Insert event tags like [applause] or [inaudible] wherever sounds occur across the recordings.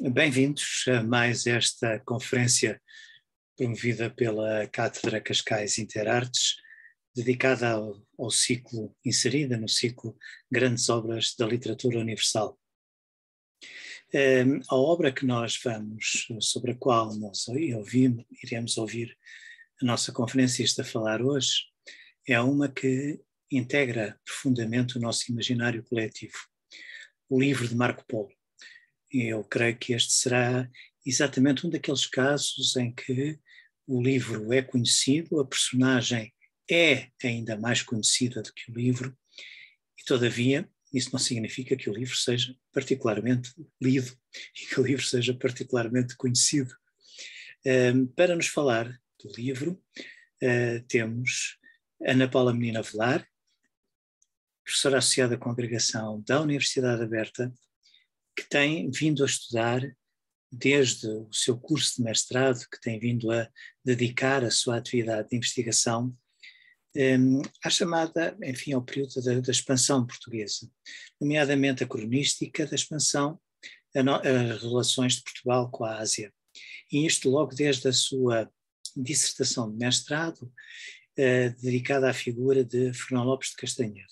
Bem-vindos a mais esta conferência promovida pela Cátedra Cascais Interartes, dedicada ao, ao, ciclo, inserida no ciclo Grandes Obras da Literatura Universal. Ehm, a obra que nós vamos, sobre a qual nós ouvimos, iremos ouvir a nossa conferencista falar hoje, é uma que integra profundamente o nosso imaginário coletivo, o livro de Marco Polo eu creio que este será exatamente um daqueles casos em que o livro é conhecido, a personagem é ainda mais conhecida do que o livro, e todavia isso não significa que o livro seja particularmente lido [laughs] e que o livro seja particularmente conhecido. Um, para nos falar do livro, uh, temos Ana Paula Menina Velar, professora associada à congregação da Universidade Aberta que tem vindo a estudar desde o seu curso de mestrado, que tem vindo a dedicar a sua atividade de investigação um, à chamada, enfim, ao período da, da, expansão portuguesa, nomeadamente a cronística da expansão, as relações de Portugal com a Ásia. E isto logo desde a sua dissertação de mestrado, uh, dedicada à figura de Fernão Lopes de Castanheira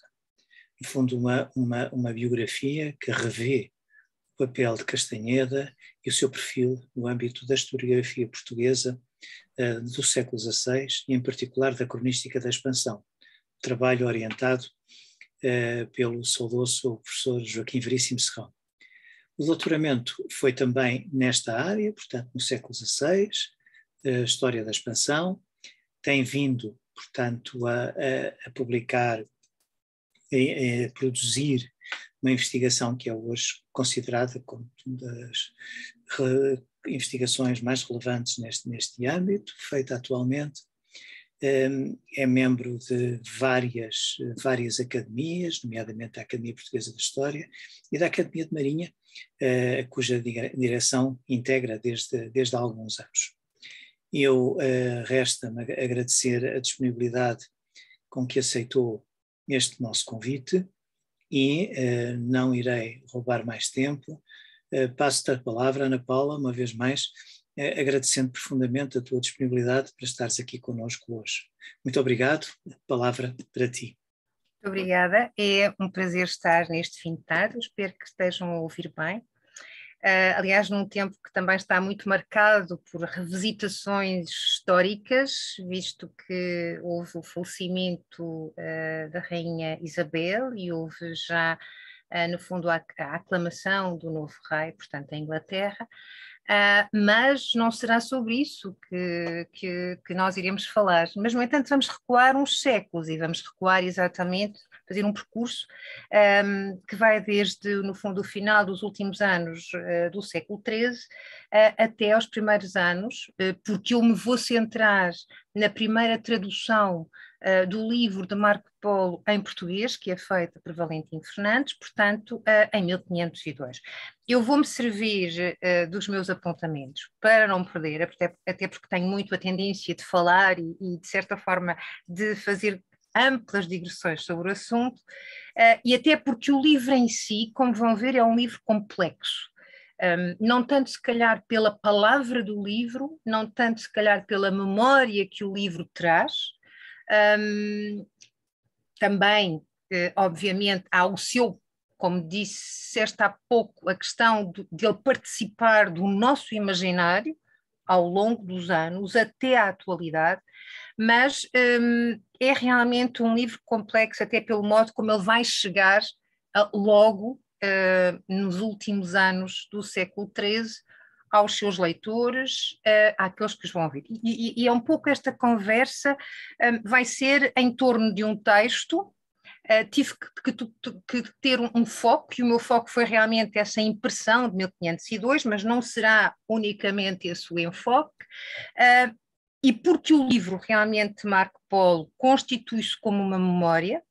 No fundo, uma, uma, uma biografia que revê papel de Castanheda e o seu perfil no âmbito da historiografia portuguesa eh, do século XVI e, em particular, da cronística da expansão, trabalho orientado eh, pelo saudoso professor Joaquim Veríssimo Serrão. O doutoramento foi também nesta área, portanto, no século XVI, uh, eh, História da Expansão, tem vindo, portanto, a, a, a publicar, a, a produzir uma investigação que é hoje considerada como uma das investigações mais relevantes neste, neste âmbito, feita atualmente. Hum, é membro de várias, várias academias, nomeadamente a Academia Portuguesa de História e da Academia de Marinha, eh, cuja direção integra desde, desde há alguns anos. Eu eh, resta-me agradecer a disponibilidade com que aceitou este nosso convite e eh, não irei roubar mais tempo. Eh, passo-te a palavra, Ana Paula, uma vez mais, eh, agradecendo profundamente a tua disponibilidade para estares aqui conosco hoje. Muito obrigado, palavra para ti. Muito obrigada, é um prazer estar neste fim de tarde, espero que estejam a ouvir bem. Uh, aliás, num tempo que também está muito marcado por revisitações históricas, visto que houve o falecimento uh, da Rainha Isabel e houve já, uh, no fundo, a, a, aclamação do novo rei, portanto, a Inglaterra. mas não será sobre isso que, que, que nós iremos falar. Mas, no entanto, vamos recuar uns séculos e vamos recuar exatamente fazer um percurso um, ehm, que vai desde, no fundo, o final dos últimos anos uh, do século XIII uh, eh, até aos primeiros anos, uh, porque eu me vou centrar na primeira tradução do livro de Marco Polo em português, que é feita por Valentim Fernandes, portanto, em 1502. Eu vou-me servir dos meus apontamentos para não perder, até, até porque tenho muito a tendência de falar e, e de certa forma, de fazer amplas digressões sobre o assunto, uh, e até porque o livro em si, como vão ver, é um livro complexo. Um, não tanto se calhar pela palavra do livro, não tanto se calhar pela memória que o livro traz, um, também, eh, obviamente, há o seu, como disseste há pouco, a questão de, de ele participar do nosso imaginário ao longo dos anos, até à atualidade, mas um, é realmente um livro complexo, até pelo modo como ele vai chegar ah, logo uh, nos últimos anos do século XIII aos seus leitores, uh, àqueles que os vão ouvir. E, e, e é um pouco esta conversa, um, vai ser em torno de um texto, Uh, tive que, que, que ter um, um, foco, e o meu foco foi realmente essa impressão de 1502, mas não será unicamente esse o enfoque, uh, e porque o livro realmente, Marco Polo, constitui-se como uma memória,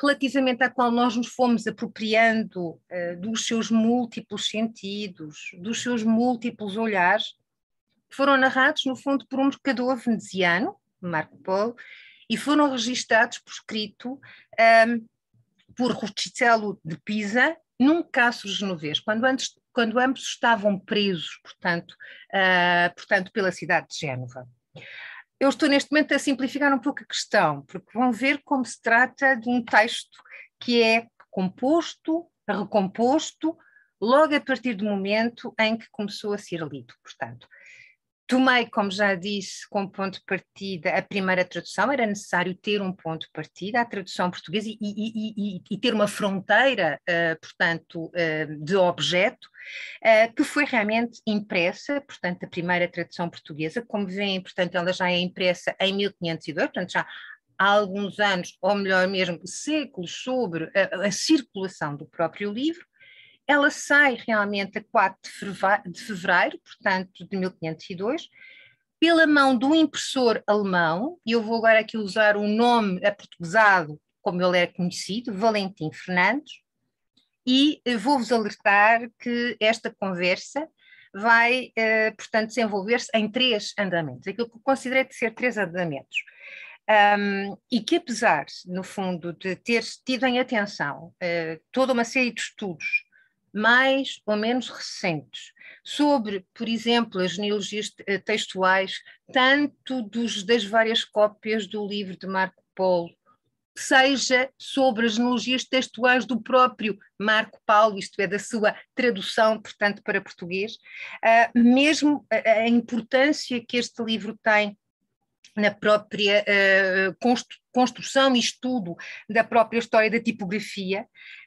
relativamente à qual nós nos fomos apropriando uh, dos seus múltiplos sentidos, dos seus múltiplos olhares, foram narrados, no fundo, por um mercador veneziano, Marco Polo, e foram registados por escrito um, ehm, por Rusticello de Pisa, num caso genovês, quando, antes, quando ambos estavam presos, portanto, uh, portanto pela cidade de Génova. Eu estou neste momento a simplificar um pouco a questão, porque vão ver como se trata de um texto que é composto, recomposto, logo a partir do momento em que começou a ser lido. Portanto, Tomei, como já disse, como ponto de partida a primeira tradução, era necessário ter um ponto de partida, a tradução portuguesa, e, e, e, e ter uma fronteira, uh, portanto, uh, de objeto, uh, que foi realmente impressa, portanto, a primeira tradução portuguesa, como veem, portanto, ela já é impressa em 1502, portanto, já há alguns anos, ou melhor mesmo, séculos, sobre a, a circulação do próprio livro, ela sai realmente a 4 de fevereiro, portanto, de 1502, pela mão de um impressor alemão, e eu vou agora aqui usar o nome aportuguesado, como ele era é conhecido, Valentim Fernandes, e eh, vou-vos alertar que esta conversa vai, eh, portanto, desenvolver-se em três andamentos, aquilo que considerei de ser três andamentos. Um, e que apesar, no fundo, de ter tido em atenção eh, toda uma série de estudos mais ou menos recentes, sobre, por exemplo, as genealogias eh, textuais, tanto dos, das várias cópias do livro de Marco Polo, seja sobre as genealogias textuais do próprio Marco Paulo, isto é, da sua tradução, portanto, para português, uh, mesmo a, a, importância que este livro tem na própria uh, construção e estudo da própria história da tipografia,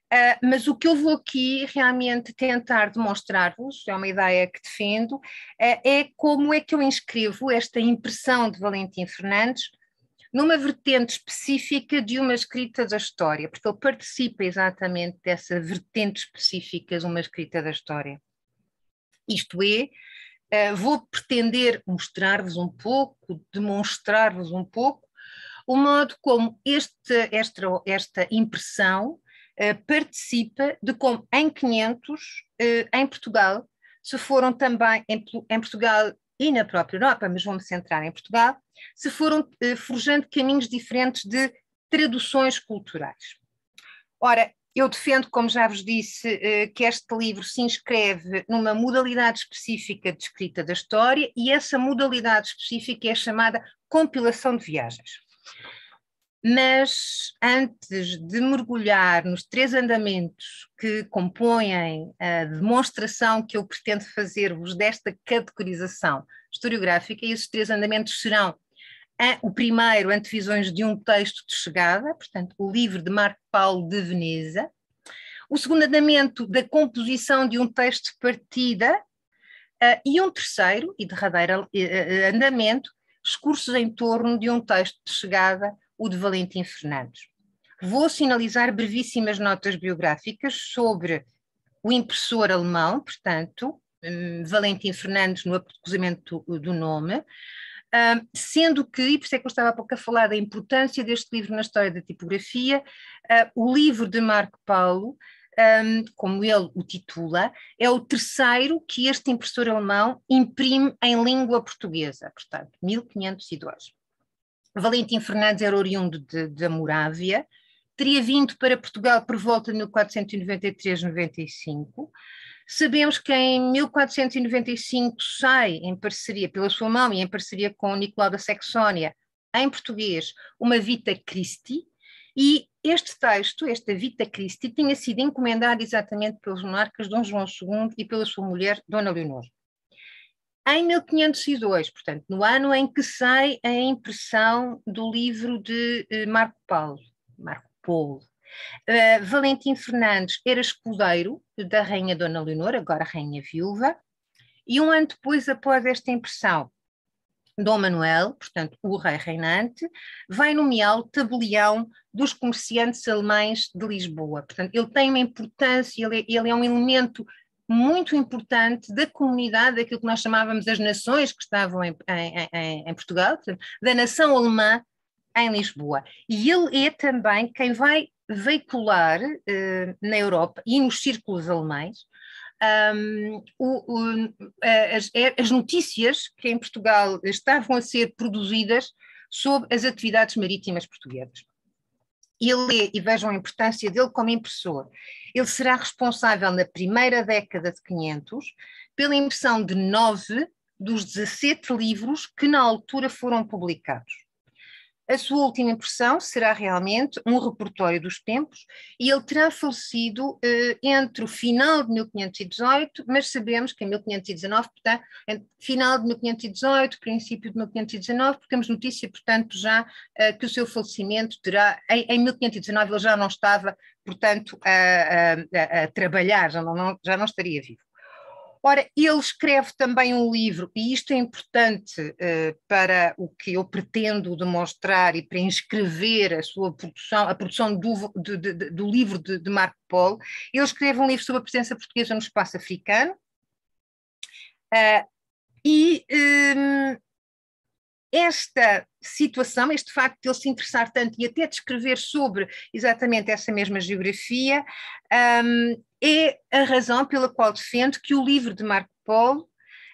Uh, mas o que eu vou aqui realmente tentar demonstrar-vos, é uma ideia que defendo, uh, é como é que eu inscrevo esta impressão de Valentim Fernandes numa vertente específica de uma escrita da história, porque ele participa exatamente dessa vertente específica de uma escrita da história. Isto é, uh, vou pretender mostrar-vos um pouco, demonstrar-vos um pouco, o modo como este, esta, esta impressão eh, participa de como em 500 eh, em Portugal, se foram também em, em Portugal e na própria Europa, mas vamos centrar em Portugal, se foram eh, forjando caminhos diferentes de traduções culturais. Ora, eu defendo, como já vos disse, que este livro se inscreve numa modalidade específica de escrita da história e essa modalidade específica é chamada compilação de viagens. Mas antes de mergulhar nos três andamentos que compõem a demonstração que eu pretendo fazer-vos desta categorização historiográfica, esses três andamentos serão o primeiro, antevisões de um texto de chegada, portanto, o livro de Marco Paulo de Veneza, o segundo andamento da composição de um texto de partida, e um terceiro e derradeiro eh, eh, andamento, discursos em torno de um texto de chegada o de Valentim Fernandes. Vou sinalizar brevíssimas notas biográficas sobre o impressor alemão, portanto, um, Valentim Fernandes no cruzamento do, do nome, um, sendo que, e por isso é que eu estava há pouco a falar da importância deste livro na história da tipografia, uh, o livro de Marco Paulo, um, como ele o titula, é o terceiro que este impressor alemão imprime em língua portuguesa, portanto, 1512. Valentim Fernandes era oriundo da Morávia, teria vindo para Portugal por volta de 1493-95. Sabemos que em 1495 sai, em parceria, pela sua mão e em parceria com Nicolau da Saxónia, em português, uma Vita Christi, e este texto, esta Vita Christi, tinha sido encomendado exatamente pelos monarcas Dom João II e pela sua mulher, Dona Leonor em 1502, portanto, no ano em que sai a impressão do livro de eh, Marco Paulo, Marco Polo. Uh, Valentim Fernandes era escudeiro da Rainha Dona Leonor, agora Rainha Viúva, e um ano depois, após esta impressão, Dom Manuel, portanto o rei reinante, vai nomeá-lo tabelião dos comerciantes alemães de Lisboa. Portanto, ele tem uma importância, ele é, ele é um elemento muito importante da comunidade, daquilo que nós chamávamos as nações que estavam em, em, em, em Portugal, da nação alemã em Lisboa. E ele é também quem vai veicular eh, na Europa e nos círculos alemães um, o, o, as, é, as, notícias que em Portugal estavam a ser produzidas sobre as atividades marítimas portuguesas. É, e vejam a importância dele como impressor, ele será responsável na primeira década de 500 pela impressão de nove dos 17 livros que na altura foram publicados. A sua última impressão será realmente um repertório dos tempos e ele terá falecido eh, entre o final de 1518, mas sabemos que em 1519, portanto, final de 1518, princípio de 1519, porque temos notícia, portanto, já eh, que o seu falecimento terá, em, em 1519 ele já não estava, portanto, a, a, a trabalhar, já não, não, já não estaria vivo. Ora, ele escreve também um livro, e isto é importante uh, para o que eu pretendo demonstrar e para inscrever a sua produção, a produção do, de, de, do livro de, de Marco Polo. Ele escreve um livro sobre a presença portuguesa no espaço africano. Uh, e um, ehm, esta situação, este facto de ele se interessar tanto e até descrever sobre exatamente essa mesma geografia, um, é a razão pela qual defendo que o livro de Marco Polo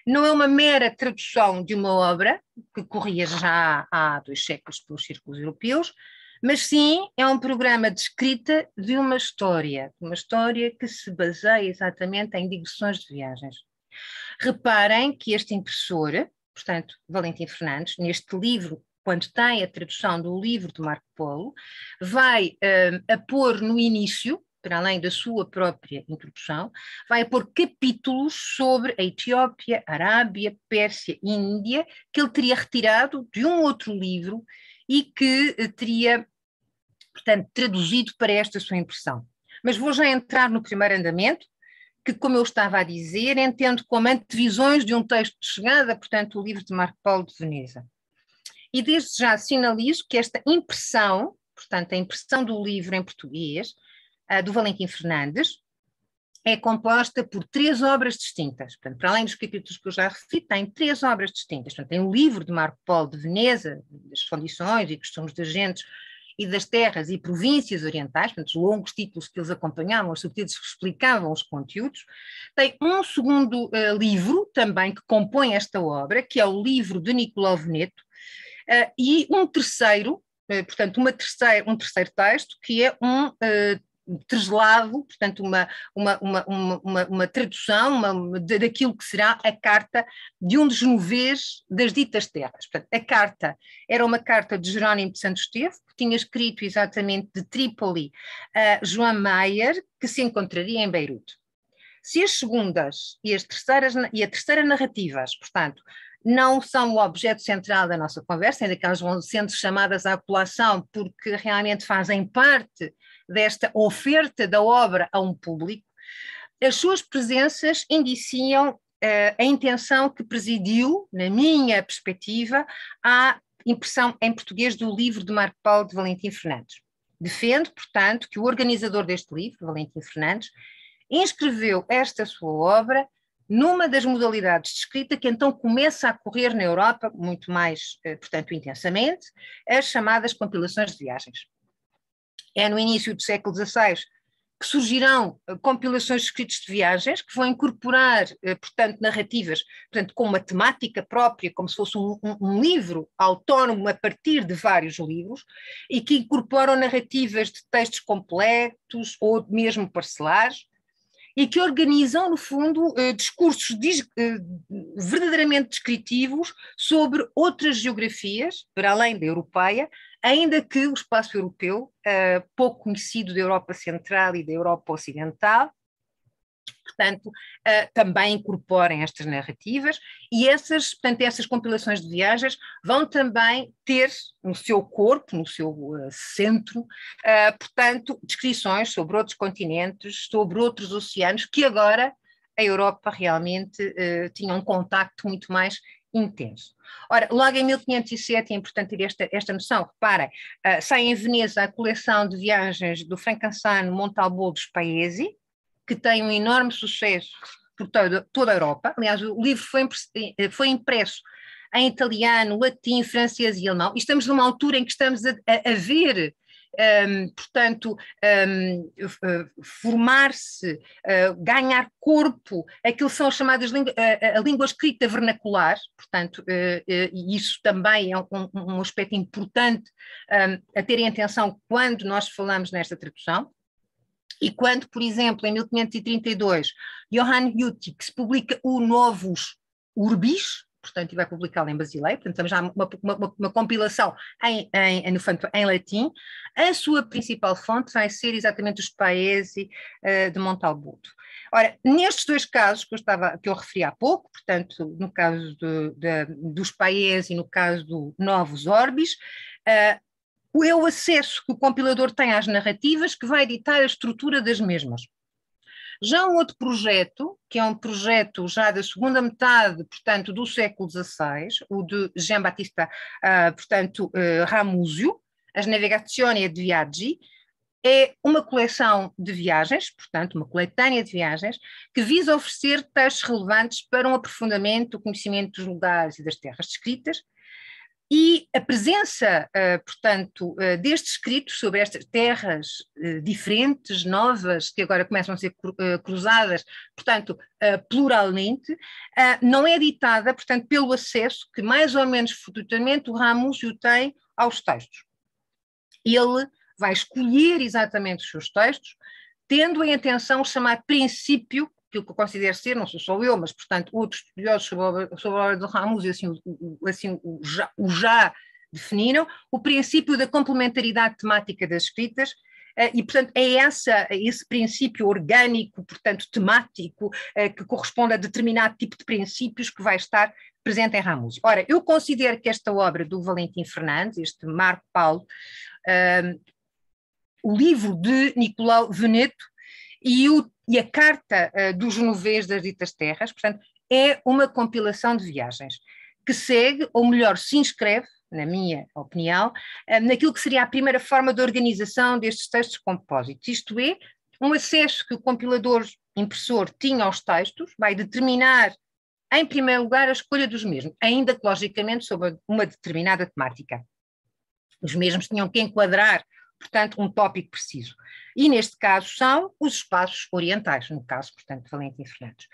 não é uma mera tradução de uma obra que corria já há dois séculos pelos círculos europeus, mas sim é um programa de escrita de uma história, uma história que se baseia exatamente em digressões de viagens. Reparem que este impressor, portanto, Valentim Fernandes, neste livro, quando tem a tradução do livro de Marco Polo, vai um, a pôr no início, para além da sua própria introdução, vai pôr capítulos sobre a Etiópia, Arábia, Pérsia, Índia, que ele teria retirado de um outro livro e que eh, teria, portanto, traduzido para esta sua impressão. Mas vou já entrar no primeiro andamento, que, como eu estava a dizer, entendo como antevisões de um texto de chegada, portanto, o livro de Marco Paulo de Veneza. E desde já sinalizo que esta impressão, portanto, a impressão do livro em português, do Valentim Fernandes, é composta por três obras distintas. Portanto, para além dos capítulos que eu já referi, tem três obras distintas. Portanto, tem o livro de Marco Paulo de Veneza, das condições e costumes das gentes, e das terras e províncias orientais, portanto, longos títulos que eles acompanhavam, os subtítulos que explicavam os conteúdos. Tem um segundo uh, livro também que compõe esta obra, que é o livro de Nicolau Veneto, uh, e um terceiro, uh, portanto, uma terceira, um terceiro texto, que é um traslado, portanto, uma, uma, uma, uma, uma tradução uma, daquilo que será a carta de um dos novês das ditas terras. Portanto, a carta era uma carta de Jerónimo de Santos Esteve, que tinha escrito exatamente de Trípoli a João Mayer, que se encontraria em Beirute. Se as segundas e, as terceiras, e a terceira narrativas, portanto, não são o objeto central da nossa conversa, ainda que elas vão sendo chamadas à colação porque realmente fazem parte desta oferta da obra a um público, as suas presenças indiciam eh, a intenção que presidiu, na minha perspectiva, à impressão em português do livro de Marco Paulo de Valentim Fernandes. Defendo, portanto, que o organizador deste livro, Valentim Fernandes, inscreveu esta sua obra numa das modalidades de escrita que então começa a correr na Europa, muito mais, eh, portanto, intensamente, as chamadas compilações de viagens é no início do século XVI que surgirão eh, compilações de escritos de viagens que vão incorporar, eh, portanto, narrativas, portanto, com uma temática própria, como se fosse um, um, um livro autónomo a partir de vários livros, e que incorporam narrativas de textos completos ou mesmo parcelares, e que organizam, no fundo, eh, discursos verdadeiramente descritivos sobre outras geografias, para além da europeia, ainda que o espaço europeu, uh, pouco conhecido da Europa Central e da Europa Ocidental, portanto, uh, também incorporem estas narrativas e essas, portanto, essas compilações de viagens vão também ter no seu corpo, no seu uh, centro, uh, portanto, descrições sobre outros continentes, sobre outros oceanos que agora a Europa realmente tinha um contacto muito mais intenso. Ora, logo em 1507 é importante ter esta, esta noção, reparem, uh, sai em Veneza a coleção de viagens do Frankenstein dos Paesi, que tem um enorme sucesso por toda, toda a Europa. Aliás, o livro foi, eh, foi impresso em italiano, latim, francês e alemão. E estamos numa altura em que estamos a, a, a ver um, portanto, um, ah, formar-se, uh, ganhar corpo, aquilo são as chamadas línguas ah, a, língua escrita vernacular, portanto, uh, uh, e isso também é um, um aspecto importante a ter em atenção quando nós falamos nesta tradução. E quando, por exemplo, em 1532, Johann Hüttich publica o Novus Urbis, portanto, e vai publicá-la em Basileia, portanto, temos já uma, uma, uma compilação em, em, no, em latim. A sua principal fonte vai ser exatamente os Paesi uh, de Montalbuto. Ora, nestes dois casos que eu, estava, que eu referi há pouco, portanto, no caso de, de, dos Paesi e no caso do Novos Orbis, uh, é o acesso que o compilador tem às narrativas que vai editar a estrutura das mesmas. Já um outro projeto, que é um projeto já da segunda metade, portanto, do século XVI, o de Jean Batista, uh, portanto, uh, Ramuzio, As Navigazioni e Viaggi, é uma coleção de viagens, portanto, uma coletânea de viagens, que visa oferecer textos relevantes para um aprofundamento do conhecimento dos lugares e das terras descritas, e a presença, eh, portanto, eh, destes escritos sobre estas terras eh, diferentes, novas, que agora começam a ser cruzadas, portanto, pluralmente, não é ditada, portanto, pelo acesso que mais ou menos fortuitamente o Ramos o tem aos textos. Ele vai escolher exatamente os seus textos, tendo em atenção o chamado princípio que que eu considero ser, não sou só eu, mas portanto outros estudiosos sobre a obra, do a de Ramos, assim, o, assim, o já, o já definiram, o princípio da complementaridade temática das escritas, eh, e, portanto, é essa, esse princípio orgânico, portanto, temático, eh, que corresponde a determinado tipo de princípios que vai estar presente em Ramos. Ora, eu considero que esta obra do Valentim Fernandes, este Marco Paulo, um, eh, o livro de Nicolau Veneto, e, o, e a Carta uh, eh, do Genovês das Ditas Terras, portanto, é uma compilação de viagens que segue, ou melhor, se inscreve, na minha opinião, uh, naquilo que seria a primeira forma de organização destes textos compósitos, isto é, um acesso que o compilador impressor tinha aos textos, vai determinar em primeiro lugar, a escolha dos mesmos, ainda que logicamente sobre uma determinada temática. Os mesmos tinham que enquadrar portanto, um tópico preciso. E neste caso são os espaços orientais, no caso, portanto, de Valentim Fernandes.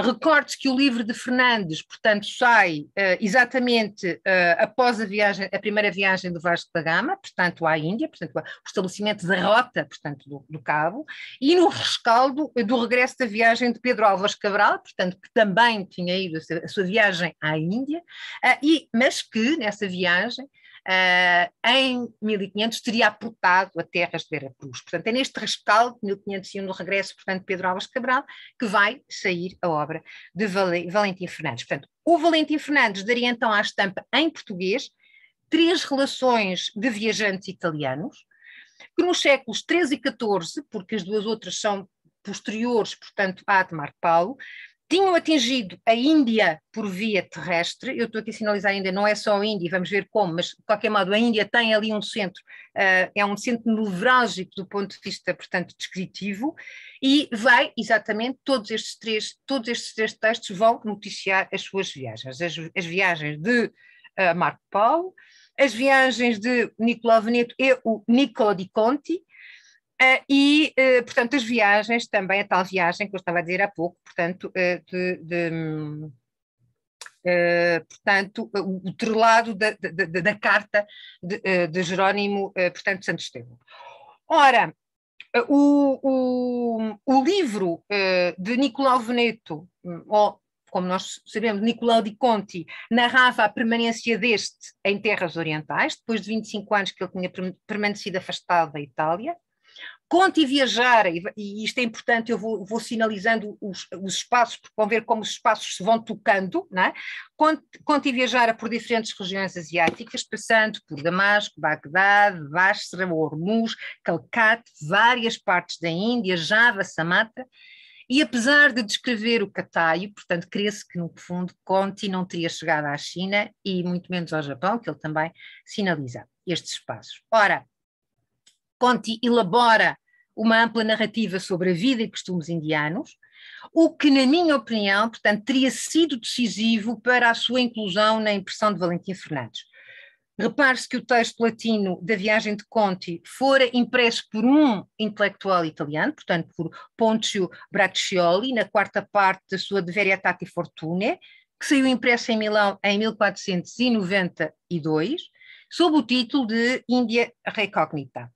Recorde-se que o livro de Fernandes, portanto, sai uh, exatamente uh, após a, viagem, a primeira viagem do Vasco da Gama, portanto, à Índia, portanto, o estabelecimento da rota, portanto, do, do, Cabo, e no rescaldo do regresso da viagem de Pedro Álvares Cabral, portanto, que também tinha ido a sua viagem à Índia, uh, e, mas que nessa viagem ah, em 1500 teria aportado a terras de Veracruz. Portanto, é neste rescaldo de 1501 do regresso, portanto, Pedro Álvares Cabral, que vai sair a obra de Valentim Fernandes. Portanto, o Valentim Fernandes daria então à estampa em português três relações de viajantes italianos, que nos séculos 13 e 14, porque as duas outras são posteriores, portanto, à de Paulo, tinham atingido a Índia por via terrestre, eu estou aqui a sinalizar ainda, não é só a Índia, vamos ver como, mas de qualquer modo a Índia tem ali um centro, uh, é um centro nevrálgico do ponto de vista, portanto, descritivo, e vai exatamente, todos estes três, todos estes três textos vão noticiar as suas viagens, as, as viagens de uh, Marco Paulo, as viagens de Nicolau Veneto e o Niccolo di Conti, eh, e, eh, portanto, as viagens, também a tal viagem que eu estava a dizer há pouco, portanto, eh, de, de Uh, portanto, o, o trelado da, da, da, carta de, de Jerónimo, uh, portanto, Santo Estevão. Ora, uh, o, o, o, livro de Nicolau Veneto, hum, ou como nós sabemos, Nicolau di Conti, narrava a permanência deste em terras orientais, depois de 25 anos que ele tinha permanecido afastado da Itália, Conte e viajar, e, e isto é importante, eu vou, vou sinalizando os, os, espaços, porque vão ver como os espaços se vão tocando, não é? Conte, e viajar por diferentes regiões asiáticas, passando por Damasco, Bagdad, Basra, Hormuz, Calcate, várias partes da Índia, Java, Samata, e apesar de descrever o Cataio, portanto, crê-se que, no fundo, Conte não teria chegado à China e muito menos ao Japão, que ele também sinaliza estes espaços. Ora, Conti elabora uma ampla narrativa sobre a vida e costumes indianos, o que, na minha opinião, portanto, teria sido decisivo para a sua inclusão na impressão de Valentim Fernandes. Repare-se que o texto latino da viagem de Conti fora impresso por um intelectual italiano, portanto por Poncio Braccioli, na quarta parte da sua De Veritate Fortune, que saiu impresso em Milão em 1492, sob o título de Índia Recognita.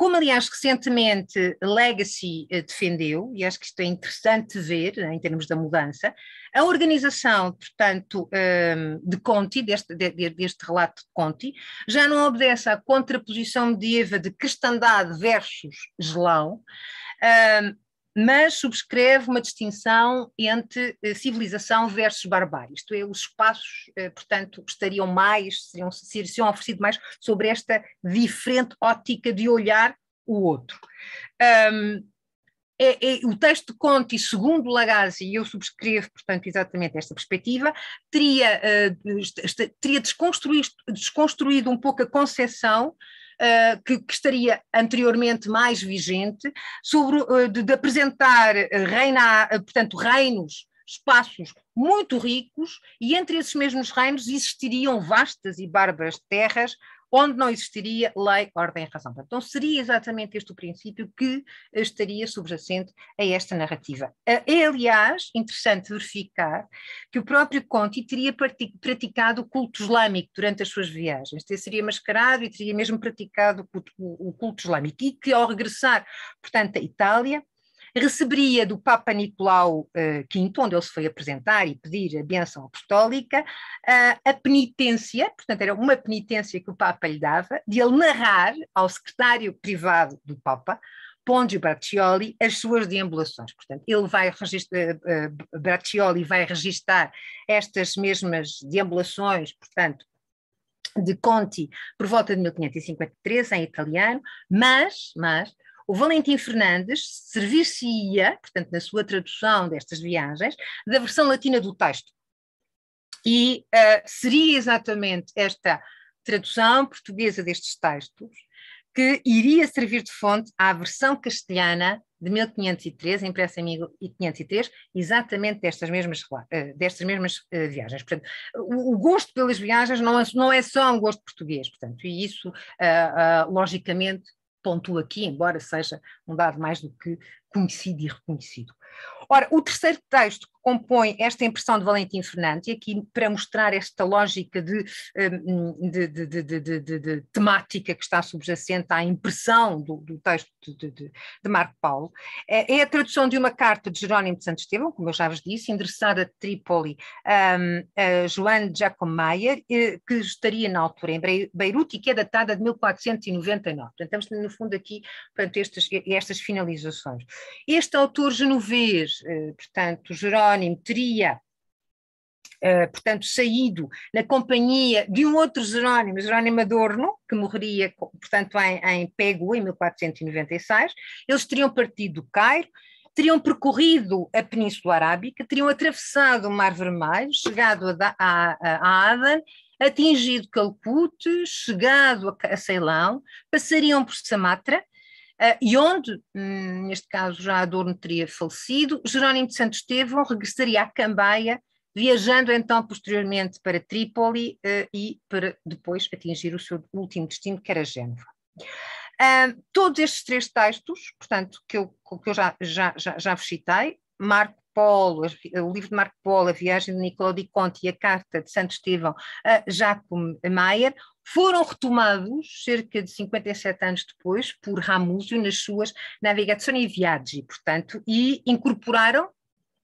Como, aliás, recentemente Legacy eh, defendeu, e acho que isto é interessante ver eh, em termos da mudança, a organização, portanto, ehm, de Conti, deste, deste relato de Conti, já não obedece à contraposição medieval de cristandade versus gelão. Ehm, mas subscreve uma distinção entre eh, civilização versus barbárie, isto é, os espaços, eh, portanto, estariam mais, seriam, seriam mais sobre esta diferente ótica de olhar o outro. Um, é, é, o texto de Conti, segundo Lagazzi, e eu subscrevo, portanto, exatamente esta perspectiva, teria, uh, teria desconstruído, desconstruído um pouco a concepção eh, que, que, estaria anteriormente mais vigente, sobre, eh, de, de, apresentar eh, reina, portanto, reinos, espaços muito ricos, e entre esses mesmos reinos existiriam vastas e bárbaras terras onde não existiria lei, ordem e razão. Então seria exatamente este o princípio que estaria subjacente a esta narrativa. Ah, é, aliás, interessante verificar que o próprio Conti teria praticado o culto islâmico durante as suas viagens, Teria seria mascarado e teria mesmo praticado o culto, o culto islâmico, e que ao regressar, portanto, à Itália, receberia do Papa Nicolau V, eh, onde ele se foi apresentar e pedir a bênção apostólica, eh, a penitência, portanto era uma penitência que o Papa lhe dava, de ele narrar ao secretário privado do Papa, Ponte Braccioli as suas deambulações. Portanto, ele vai eh, Braccioli vai registar estas mesmas deambulações, portanto, de Conti por volta de 1553 em italiano, mas, mas o Valentim Fernandes servir-se-ia, portanto, na sua tradução destas viagens, da versão latina do texto. E uh, seria exatamente esta tradução portuguesa destes textos que iria servir de fonte à versão castelhana de 1503, impressa em 1503, exatamente destas mesmas, eh, destas mesmas eh, viagens. Portanto, o, gosto pelas viagens não é, não é só um gosto português, portanto, e isso, logicamente, pontuo aqui, embora seja um dado mais do que conhecido e reconhecido. Ora, o terceiro texto que compõe esta impressão de Valentim Fernandes, e aqui para mostrar esta lógica de, eh, de, de, de temática que está subjacente à impressão do, do texto de, Marco Paulo, é, é a tradução de uma carta de Jerónimo de Santo Estevão, como eu já vos disse, endereçada a Trípoli a Joan Jacomeyer, eh, que estaria na altura em Beirute e que é datada de 1499. Portanto, estamos no fundo aqui, portanto, estas, estas finalizações. Este autor genovês eh, portanto, Jerónimo teria eh, portanto, saído na companhia de um outro Jerónimo, Jerónimo Adorno, que morreria, portanto, em, em Pego, em 1496. Eles teriam partido do Cairo, teriam percorrido a Península Arábica, teriam atravessado o Mar Vermelho, chegado a, a, a Aden, atingido Calcute, chegado a, a Ceilão, passariam por Samatra, ah, e onde, hum, neste caso, já Adorno teria falecido, Jerónimo de Santos Estevão regressaria à Cambaia, viajando então posteriormente para Trípoli ah, e para depois atingir o seu último destino, que era Génova. Ah, todos estes três textos, portanto, que eu, que eu já, já, já, já vos citei, Marco Polo, o livro de Marco Polo, a viagem de Nicolau de Conti e a carta de Santo Estevão a Jacob Maier, foram retomados cerca de 57 anos depois por Ramusio nas suas e Viaggi, portanto, e incorporaram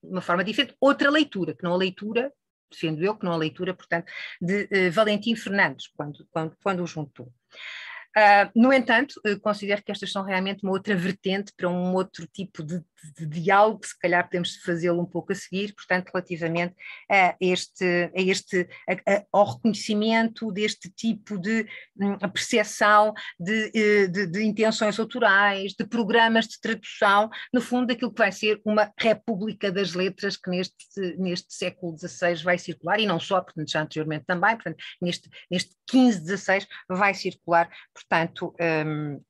de uma forma diferente outra leitura, que não a leitura defendo eu, que não a leitura, portanto, de eh, Valentim Fernandes, quando, quando, quando o juntou. Uh, no entanto, eh, considero que estas são realmente uma outra vertente para um outro tipo de de diálogo, se calhar podemos fazê-lo um pouco a seguir, portanto, relativamente a este, a este a, a, ao reconhecimento deste tipo de um, percepção de, eh, de, de, intenções autorais, de programas de tradução, no fundo, daquilo que vai ser uma república das letras que neste, neste século XVI vai circular, e não só, portanto, já anteriormente também, portanto, neste, neste 15, XVI vai circular, portanto, um,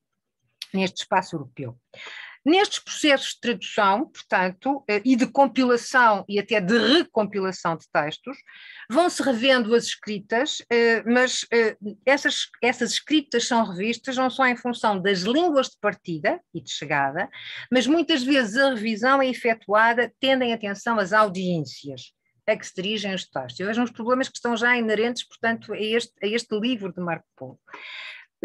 neste espaço europeu. Nestes processos de tradução, portanto, eh, e de compilação e até de recompilação de textos, vão-se revendo as escritas, eh, mas eh, essas, essas escritas são revistas não só em função das línguas de partida e de chegada, mas muitas vezes a revisão é efetuada tendo em atenção as audiências a que se dirigem os textos. E vejam os problemas que estão já inerentes, portanto, a este, a este livro de Marco Polo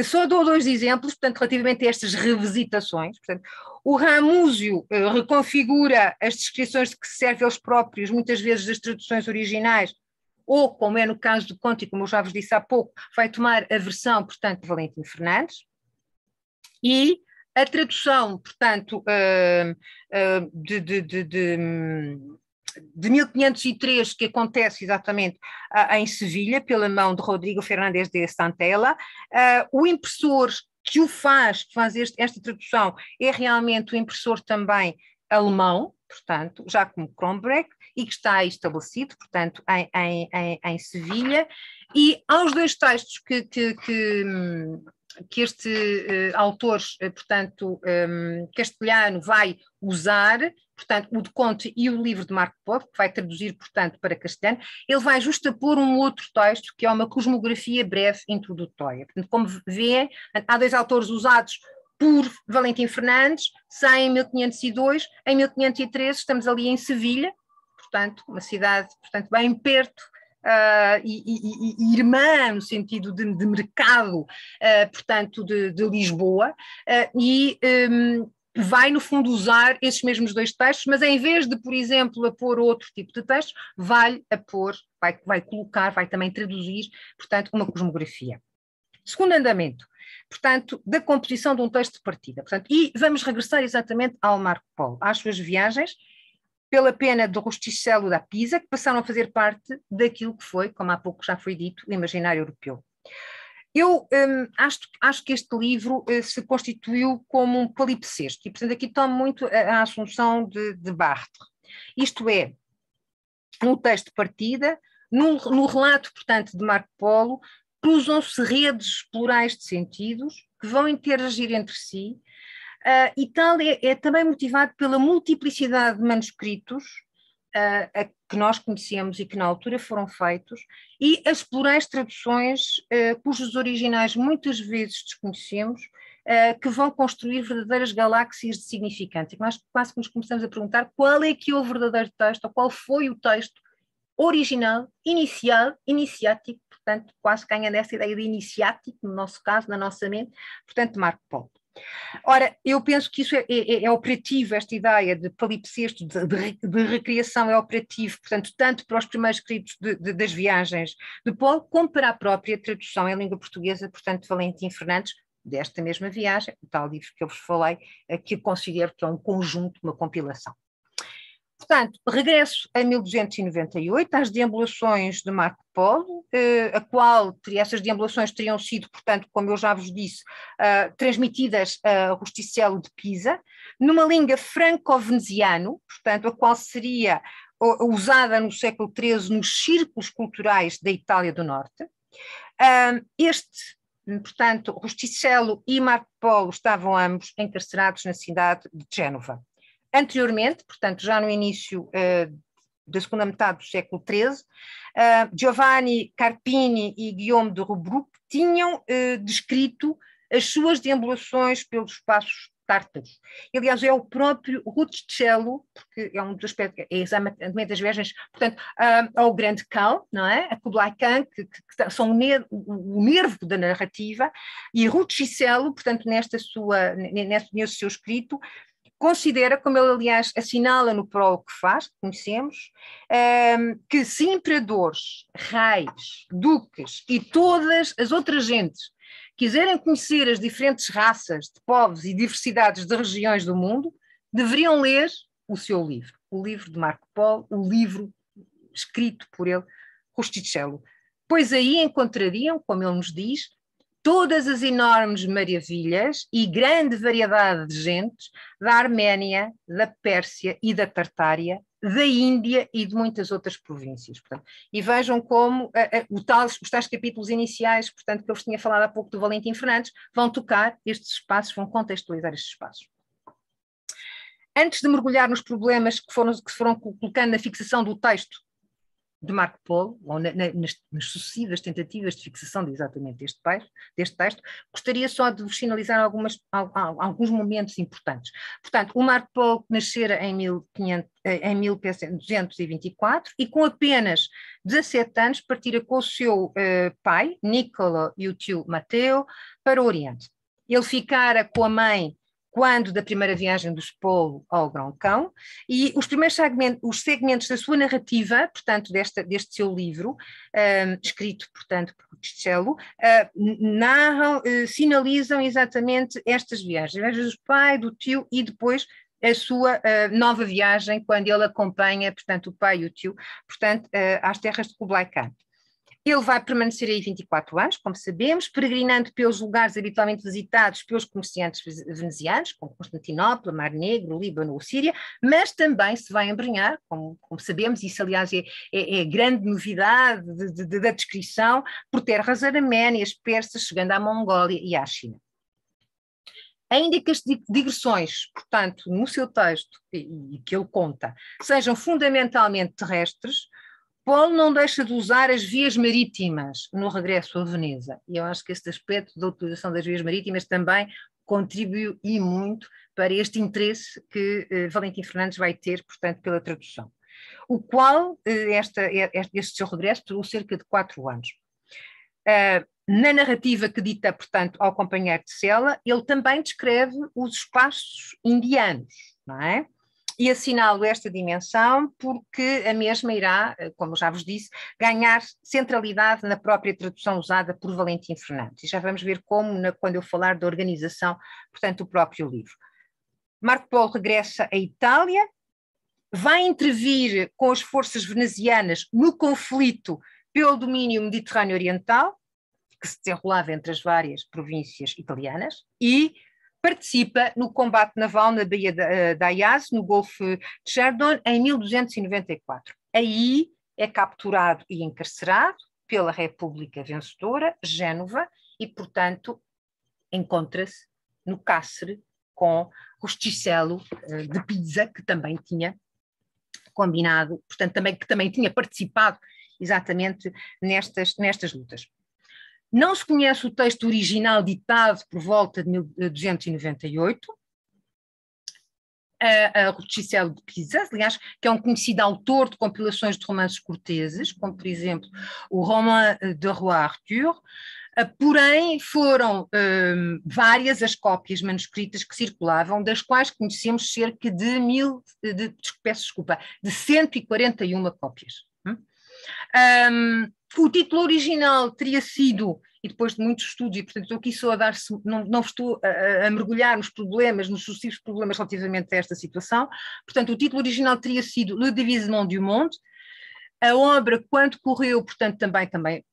só dou dois exemplos, portanto, relativamente a estas revisitações. Portanto, o Ramúzio eh, reconfigura as descrições que servem eles próprios, muitas vezes das traduções originais, ou, como é no caso do Conte, como eu já vos disse há pouco, vai tomar a versão, portanto, de Valentim Fernandes. E a tradução, portanto, eh, eh, de, de, de, de hum, de 1503, que acontece exatamente ah, em Sevilha, pela mão de Rodrigo Fernandes de Santella. Ah, o impressor que o faz, que faz este, esta tradução, é realmente o impressor também alemão, portanto, já como Kronberg, e que está estabelecido, portanto, em, em, em, em Sevilha. E aos dois textos que, que, que, hum, que este uh, eh, autor, eh, portanto, um, castelhano vai usar, portanto, o de Conte e o livro de Marco Pop, que vai traduzir, portanto, para castelhano, ele vai justapor um outro texto, que é uma cosmografia breve introdutória. Portanto, como vê, há dois autores usados por Valentim Fernandes, sai em 1502, em 1513 estamos ali em Sevilha, portanto, uma cidade portanto, bem perto Uh, e, e, e, irmã no sentido de, de mercado, uh, portanto, de, de Lisboa, uh, e um, vai, no fundo, usar esses mesmos dois textos, mas em vez de, por exemplo, a pôr outro tipo de texto, vai a pôr, vai, vai colocar, vai também traduzir, portanto, uma cosmografia. Segundo andamento, portanto, da composição de um texto de partida. Portanto, e vamos regressar exatamente ao Marco Polo, às suas viagens, pela pena do Rusticello da Pisa, que passaram a fazer parte daquilo que foi, como há pouco já foi dito, o imaginário europeu. Eu hum, acho, acho que este livro uh, se constituiu como um calipsesto, e portanto aqui tomo muito a, a assunção de, de Barthes. Isto é, no texto de partida, no, no relato, portanto, de Marco Polo, cruzam-se redes plurais de sentidos que vão interagir entre si, uh, e tal é, é, também motivado pela multiplicidade de manuscritos, uh, a que nós conhecemos e que na altura foram feitos, e as plurais traduções, eh, cujos originais muitas vezes desconhecemos, eh, que vão construir verdadeiras galáxias de significante. nós quase que nos começamos a perguntar qual é que é o verdadeiro texto, ou qual foi o texto original, inicial, iniciático, portanto, quase ganha dessa ideia de iniciático, no nosso caso, na nossa mente, portanto, Marco Polo. Ora, eu penso que isso é, é, é, é operativo, esta ideia de palipsesto, de, de, de, recriação é operativo, portanto, tanto para os primeiros escritos de, de, das viagens de Paulo, como para a própria tradução em língua portuguesa, portanto, Valentim Fernandes, desta mesma viagem, o tal livro que eu vos falei, que considero que é um conjunto, uma compilação. Portanto, regresso a 1298, às deambulações de Marco Polo, eh, a qual essas deambulações teriam sido, portanto, como eu já vos disse, uh, transmitidas a Rusticello de Pisa, numa língua franco-veneziano, portanto, a qual seria usada no século XIII nos círculos culturais da Itália do Norte. Uh, este portanto, Rusticello e Marco Polo estavam ambos encarcerados na cidade de Génova. Anteriormente, portanto, já no início uh, da segunda metade do século XIII, uh, eh, Giovanni Carpini e Guillaume de Rubruc tinham uh, descrito as suas deambulações pelos espaços tártaros. Aliás, é o próprio Rusticello, porque é um dos aspectos, é exatamente das viagens, portanto, ao ah, é Grande cão, não é? A Kublai Khan, que, que são o nervo, o nervo, da narrativa, e Rusticello, portanto, nesta sua, nesse, nesse seu escrito, considera, como ele aliás assinala no prólogo que faz, que conhecemos, ehm, que se imperadores, reis, duques e todas as outras gentes quiserem conhecer as diferentes raças de povos e diversidades de regiões do mundo, deveriam ler o seu livro, o livro de Marco Polo, o livro escrito por ele, Rusticello. Pois aí encontrariam, como ele nos diz, todas as enormes maravilhas e grande variedade de gentes da Arménia, da Pérsia e da Tartária, da Índia e de muitas outras províncias. Portanto, e vejam como a, eh, a, eh, o tal, os tais capítulos iniciais, portanto, que eu vos tinha falado há pouco do Valentim Fernandes, vão tocar estes espaços, vão contextualizar estes espaços. Antes de mergulhar nos problemas que foram, que foram colocando na fixação do texto de Marco Polo, ou na, na, nas, nas, sucessivas tentativas de fixação de exatamente este, deste texto, gostaria só de vos sinalizar algumas, al, al, alguns momentos importantes. Portanto, o Marco Polo nascera em, 1500, eh, em 1224 e com apenas 17 anos partira com o seu uh, pai, Niccolo e o tio Mateo, para o Oriente. Ele ficara com a mãe quando da primeira viagem do Spolo ao Grão-Cão, e os primeiros segmentos, os segmentos da sua narrativa, portanto, desta, deste seu livro, um, escrito, portanto, por Coticello, uh, hum, narram, uh, sinalizam exatamente estas viagens, viagens do pai, do tio e depois a sua uh, nova viagem, quando ele acompanha, portanto, o pai e o tio, portanto, às terras de Kublai Khan. Ele vai permanecer aí 24 anos, como sabemos, peregrinando pelos lugares habitualmente visitados pelos comerciantes venezianos, como Constantinopla, Mar Negro, Líbano ou Síria, mas também se vai embrenhar, como, como sabemos, isso aliás é, é, é grande novidade de, de, da descrição, por terras arménias, persas, chegando à Mongólia e à China. Ainda que as digressões, portanto, no seu texto, e que ele conta, sejam fundamentalmente terrestres, Paulo não deixa de usar as vias marítimas no regresso a Veneza. E eu acho que este aspecto da utilização das vias marítimas também contribuiu e muito para este interesse que eh, Valentim Fernandes vai ter, portanto, pela tradução. O qual, eh, esta, este seu regresso, durou cerca de quatro anos. Uh, na narrativa que dita, portanto, ao companheiro de Sela, ele também descreve os espaços indianos, não é? e assinalo esta dimensão porque a mesma irá, eh, como já vos disse, ganhar centralidade na própria tradução usada por Valentim Fernandes. E já vamos ver como, na, quando eu falar da organização, portanto, o próprio livro. Marco Polo regressa à Itália, vai intervir com as forças venezianas no conflito pelo domínio mediterrâneo oriental, que se desenrolava entre as várias províncias italianas, e participa no combate naval na Baía da, eh, da Ayaz, no Golfo de Jardon, em 1294. Aí é capturado e encarcerado pela República Vencedora, Génova, e, portanto, encontra-se no cárcere com Rusticelo eh, de Pisa, que também tinha combinado, portanto, também, que também tinha participado exatamente nestas, nestas lutas. Não se conhece o texto original ditado por volta de 1298, a, a de Pisa, aliás, que é um conhecido autor de compilações de romances corteses, como por exemplo o Roman eh, de Roi Arthur, eh, porém foram um, ehm, várias as cópias manuscritas que circulavam, das quais conhecemos cerca de mil, eh, de, peço desculpa, de 141 cópias. Um, o título original teria sido e depois de muitos estudos, e portanto estou aqui só a dar, não, não estou a, a, mergulhar nos problemas, nos sucessivos problemas relativamente a esta situação, portanto o título original teria sido Le Divisement du Monde, a obra quando correu, portanto também, também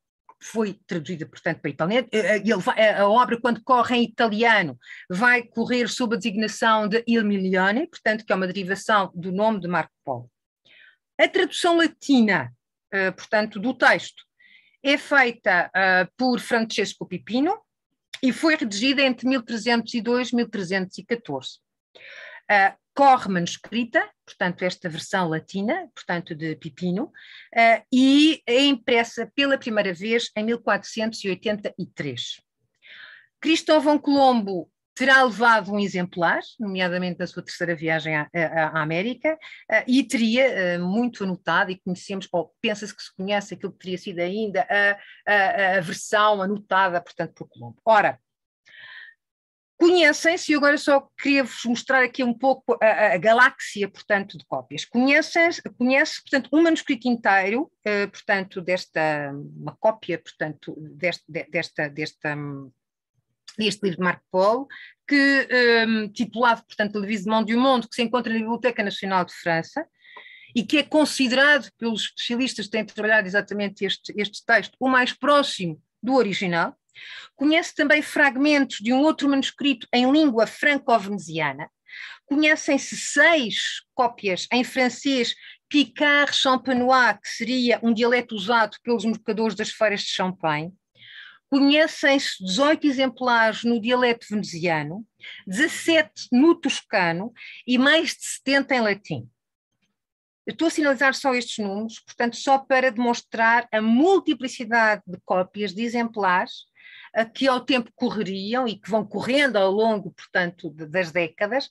foi traduzida, portanto, para italiano, eh, eh, vai, a obra quando corre em italiano vai correr sob a designação de Il Milione, portanto que é uma derivação do nome de Marco Polo. A tradução latina eh, portanto, do texto. É feita eh, por Francesco Pipino e foi redigida entre 1302 e 1314. Uh, eh, corre manuscrita, portanto, esta versão latina, portanto, de Pipino, uh, e é impressa pela primeira vez em 1483. Cristóvão Colombo terá levado um exemplar, nomeadamente da sua terceira viagem à, eh, à, América, eh, e teria eh, muito anotado, e conhecemos, ou pensa-se que se conhece aquilo que teria sido ainda a, a, a versão anotada, portanto, por Colombo. Ora, conhecem-se, e agora só queria-vos mostrar aqui um pouco a, a galáxia, portanto, de cópias. Conhecem-se, conhece, portanto, um manuscrito inteiro, portanto, desta, uma cópia, portanto, desta, desta, hum, deste livro de Marco Polo, que, um, titulado, portanto, Le Visement du Monde, que se encontra na Biblioteca Nacional de França, e que é considerado pelos especialistas que têm trabalhado exatamente este, este texto o mais próximo do original. Conhece também fragmentos de um outro manuscrito em língua franco-veneziana. Conhecem-se seis cópias em francês Picard Champenois, que seria um dialeto usado pelos mercadores das feiras de Champagne conhecem-se 18 exemplares no dialeto veneziano, 17 no toscano e mais de 70 em latim. Eu estou a sinalizar só estes números, portanto, só para demonstrar a multiplicidade de cópias de exemplares que ao tempo correriam e que vão correndo ao longo, portanto, das décadas,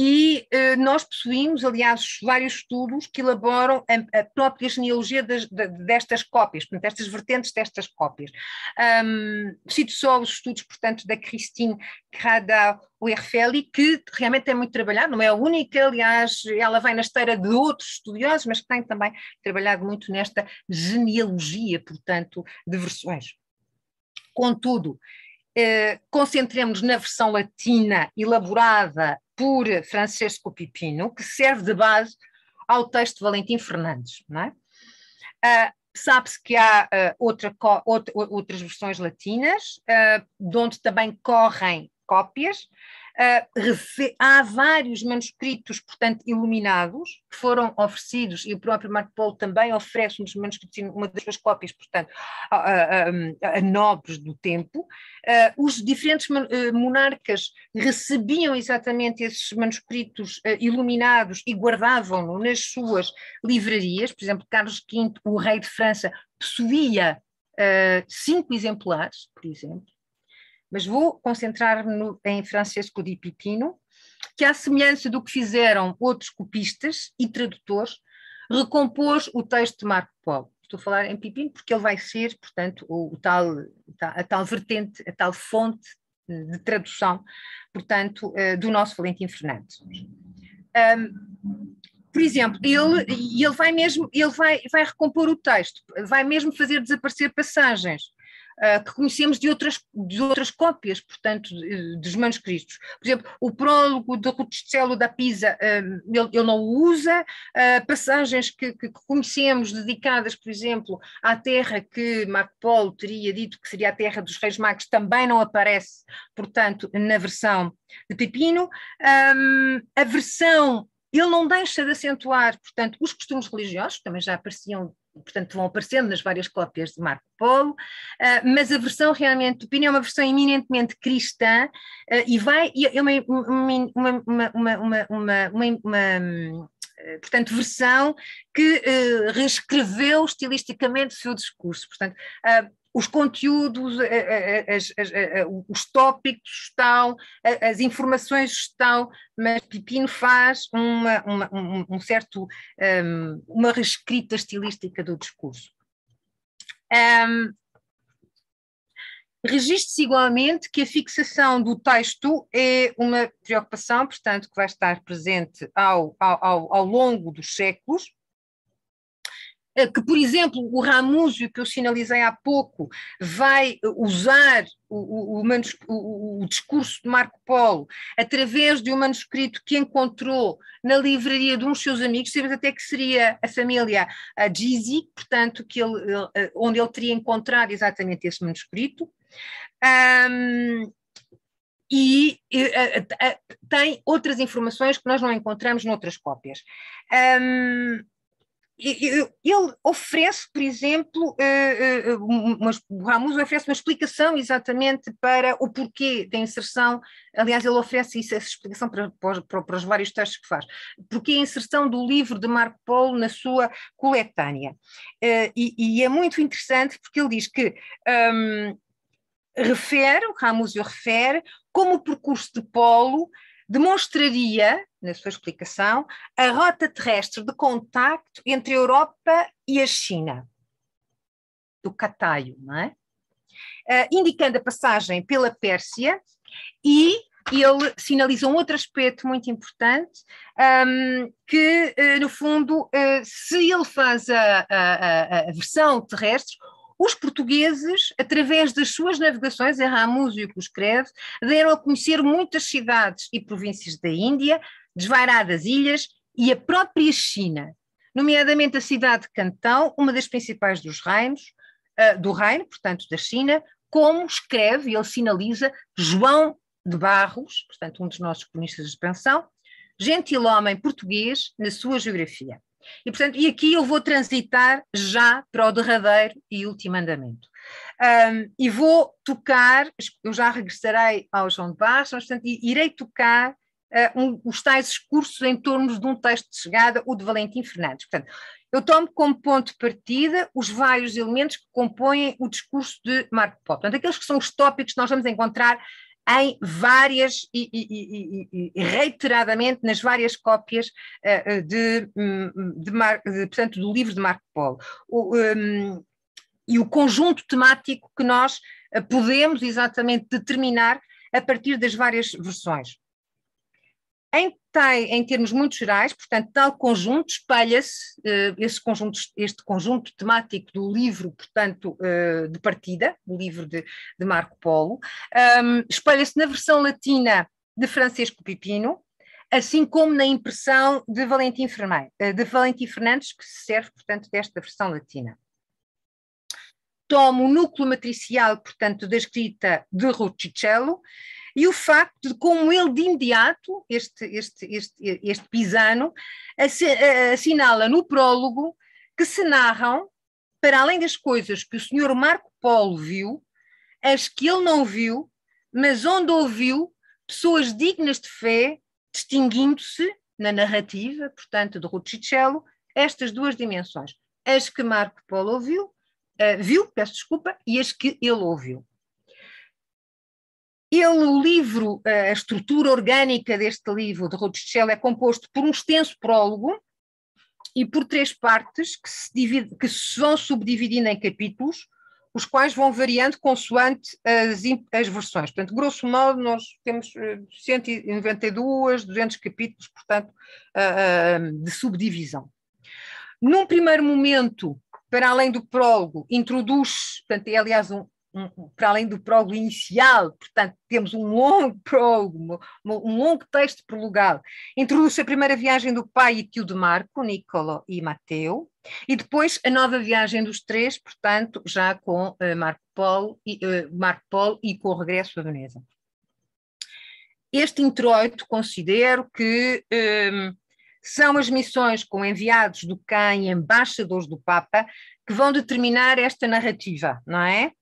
e eh, nós possuímos, aliás, vários estudos que elaboram a, própria genealogia destas cópias, portanto, estas vertentes destas cópias. cito só os estudos, portanto, da Christine Crada Werfeli, que realmente tem muito trabalhado, não é a única, aliás, ela vem na esteira de outros estudiosos, mas que tem também trabalhado muito nesta genealogia, portanto, de versões. Contudo, eh, concentremos na versão latina elaborada por Francesco Pipino, que serve de base ao texto de Valentim Fernandes. É? Ah, sabe-se que há ah, outra, outra, outras versões latinas, ah, de onde também correm cópias, há vários manuscritos, portanto, iluminados, que foram oferecidos, e o próprio Marco Polo também oferece-nos manuscritos, uma das suas cópias, portanto, a, a, a, a nobres do tempo. Eh, os diferentes eh, monarcas recebiam exatamente esses manuscritos eh, iluminados e guardavam-no nas suas livrarias, por exemplo, Carlos V, o rei de França, possuía cinco exemplares, por exemplo, mas vou concentrar-me em Francesco Di Pitino, que, à semelhança do que fizeram outros copistas e tradutores, recompôs o texto de Marco Polo. Estou a falar em Pipino porque ele vai ser, portanto, o, o tal, a tal vertente, a tal fonte de tradução, portanto, eh, do nosso Valentim Fernandes. Um, por exemplo, ele, ele vai mesmo, ele vai, vai recompor o texto, vai mesmo fazer desaparecer passagens. Eh, que conhecemos de outras, de outras cópias, portanto, dos manuscritos. Por exemplo, o prólogo do Roticello da Pisa, eh, ele, ele não o usa, eh, passagens que, que, conhecemos dedicadas, por exemplo, à terra que Marco Polo teria dito que seria a terra dos reis magos, também não aparece, portanto, na versão de Pepino. a versão ele não deixa de acentuar, portanto, os costumes religiosos, que também já apareciam portanto vão aparecendo nas várias cópias de Marco Polo, ah, mas a versão realmente do Pino é uma versão eminentemente cristã ah, e vai, é uma, uma, uma, uma, uma ah, portanto, versão que uh, reescreveu estilisticamente o seu discurso. Portanto, uh, os conteúdos, eh, eh, eh, as, as, as, os tópicos estão, as informações estão, mas Pipino faz uma, uma um, certo, um, uma reescrita estilística do discurso. Um, Registe-se igualmente que a fixação do texto é uma preocupação, portanto, que vai estar presente ao, ao, ao longo dos séculos, eh, que, por exemplo, o Ramúzio, que eu sinalizei há pouco, vai eh, usar o, o, o, o, discurso de Marco Polo através de um manuscrito que encontrou na livraria de um dos seus amigos, sabemos até que seria a família Gizi, portanto, que ele, eh, onde ele teria encontrado exatamente esse manuscrito. Um, e, e a, a, tem outras informações que nós não encontramos noutras cópias. Um, ele oferece, por exemplo, eh, eh, eh, o Ramuso oferece uma explicação exatamente para o porquê da inserção, aliás, ele oferece isso, essa explicação para, para, para os vários textos que faz, porque a inserção do livro de Marco Polo na sua coletânea. E, e é muito interessante porque ele diz que um, refere, o Ramuso refere, como o percurso de Polo demonstraria, na sua explicação, a rota terrestre de contacto entre a Europa e a China, do Cataio, não é? Uh, indicando a passagem pela Pérsia e ele sinaliza um outro aspecto muito importante, um, que, uh, no fundo, uh, se ele faz a, a, a, a versão terrestre, os portugueses, através das suas navegações, a Ramuz e o que escreve, deram a conhecer muitas cidades e províncias da Índia, desvairadas ilhas e a própria China, nomeadamente a cidade de Cantão, uma das principais dos reinos, ah, do reino, portanto da China, como escreve, e ele sinaliza, João de Barros, portanto um dos nossos cronistas de expansão, gentilhomem português na sua geografia. E, portanto, e aqui eu vou transitar já para o derradeiro e último andamento. Um, e vou tocar, eu já regressarei ao João de Barros, mas, portanto, irei tocar uh, um, os tais discursos em torno de um texto de chegada, o de Valentim Fernandes. Portanto, eu tomo como ponto de partida os vários elementos que compõem o discurso de Marco Polo. Portanto, aqueles que são os tópicos que nós vamos encontrar em várias e, e, e reiteradamente nas várias cópias eh, eh, de, hum, de, de, portanto, do livro de Marco Polo. O, um, e o conjunto temático que nós eh, podemos exatamente determinar a partir das várias versões. Em, em, termos muito gerais, portanto, tal conjunto espalha se eh, esse conjunto, este conjunto temático do livro, portanto, eh, de partida, do livro de, de Marco Polo, um, se na versão latina de Francisco Pipino, assim como na impressão de Valentim, Fernandes, eh, de Valentim Fernandes, que se serve, portanto, desta versão latina. Toma o núcleo matricial, portanto, da escrita de Rucicello, e o facto de como ele de imediato, este, este, este, este pisano, eh, assinala no prólogo que se narram, para além das coisas que o senhor Marco Polo viu, as que ele não viu, mas onde ouviu pessoas dignas de fé, distinguindo-se na narrativa, portanto, de Ruticello, estas duas dimensões. As que Marco Polo ouviu, eh, viu, peço desculpa, e as que ele ouviu. Ele, o livro, a estrutura orgânica deste livro de Rodostel é composto por um extenso prólogo e por três partes que se, divide, que se vão subdividindo em capítulos, os quais vão variando consoante as, as versões. Portanto, grosso modo, nós temos 192, eh, 200 capítulos, portanto, de subdivisão. Num primeiro momento, para além do prólogo, introduz, portanto, é aliás um, para além do prólogo inicial, portanto, temos um longo [laughs] prólogo, um longo texto prologado. Introduz a primeira viagem do pai e tio de Marco, Nicolo e Mateu, e depois a nova viagem dos três, portanto, já com uh, Marco, Polo e, uh, Marco Polo e com o regresso a Veneza. Este introito considero que um, eh, são as missões com enviados do CAN e embaixadores do Papa que vão determinar esta narrativa, não é?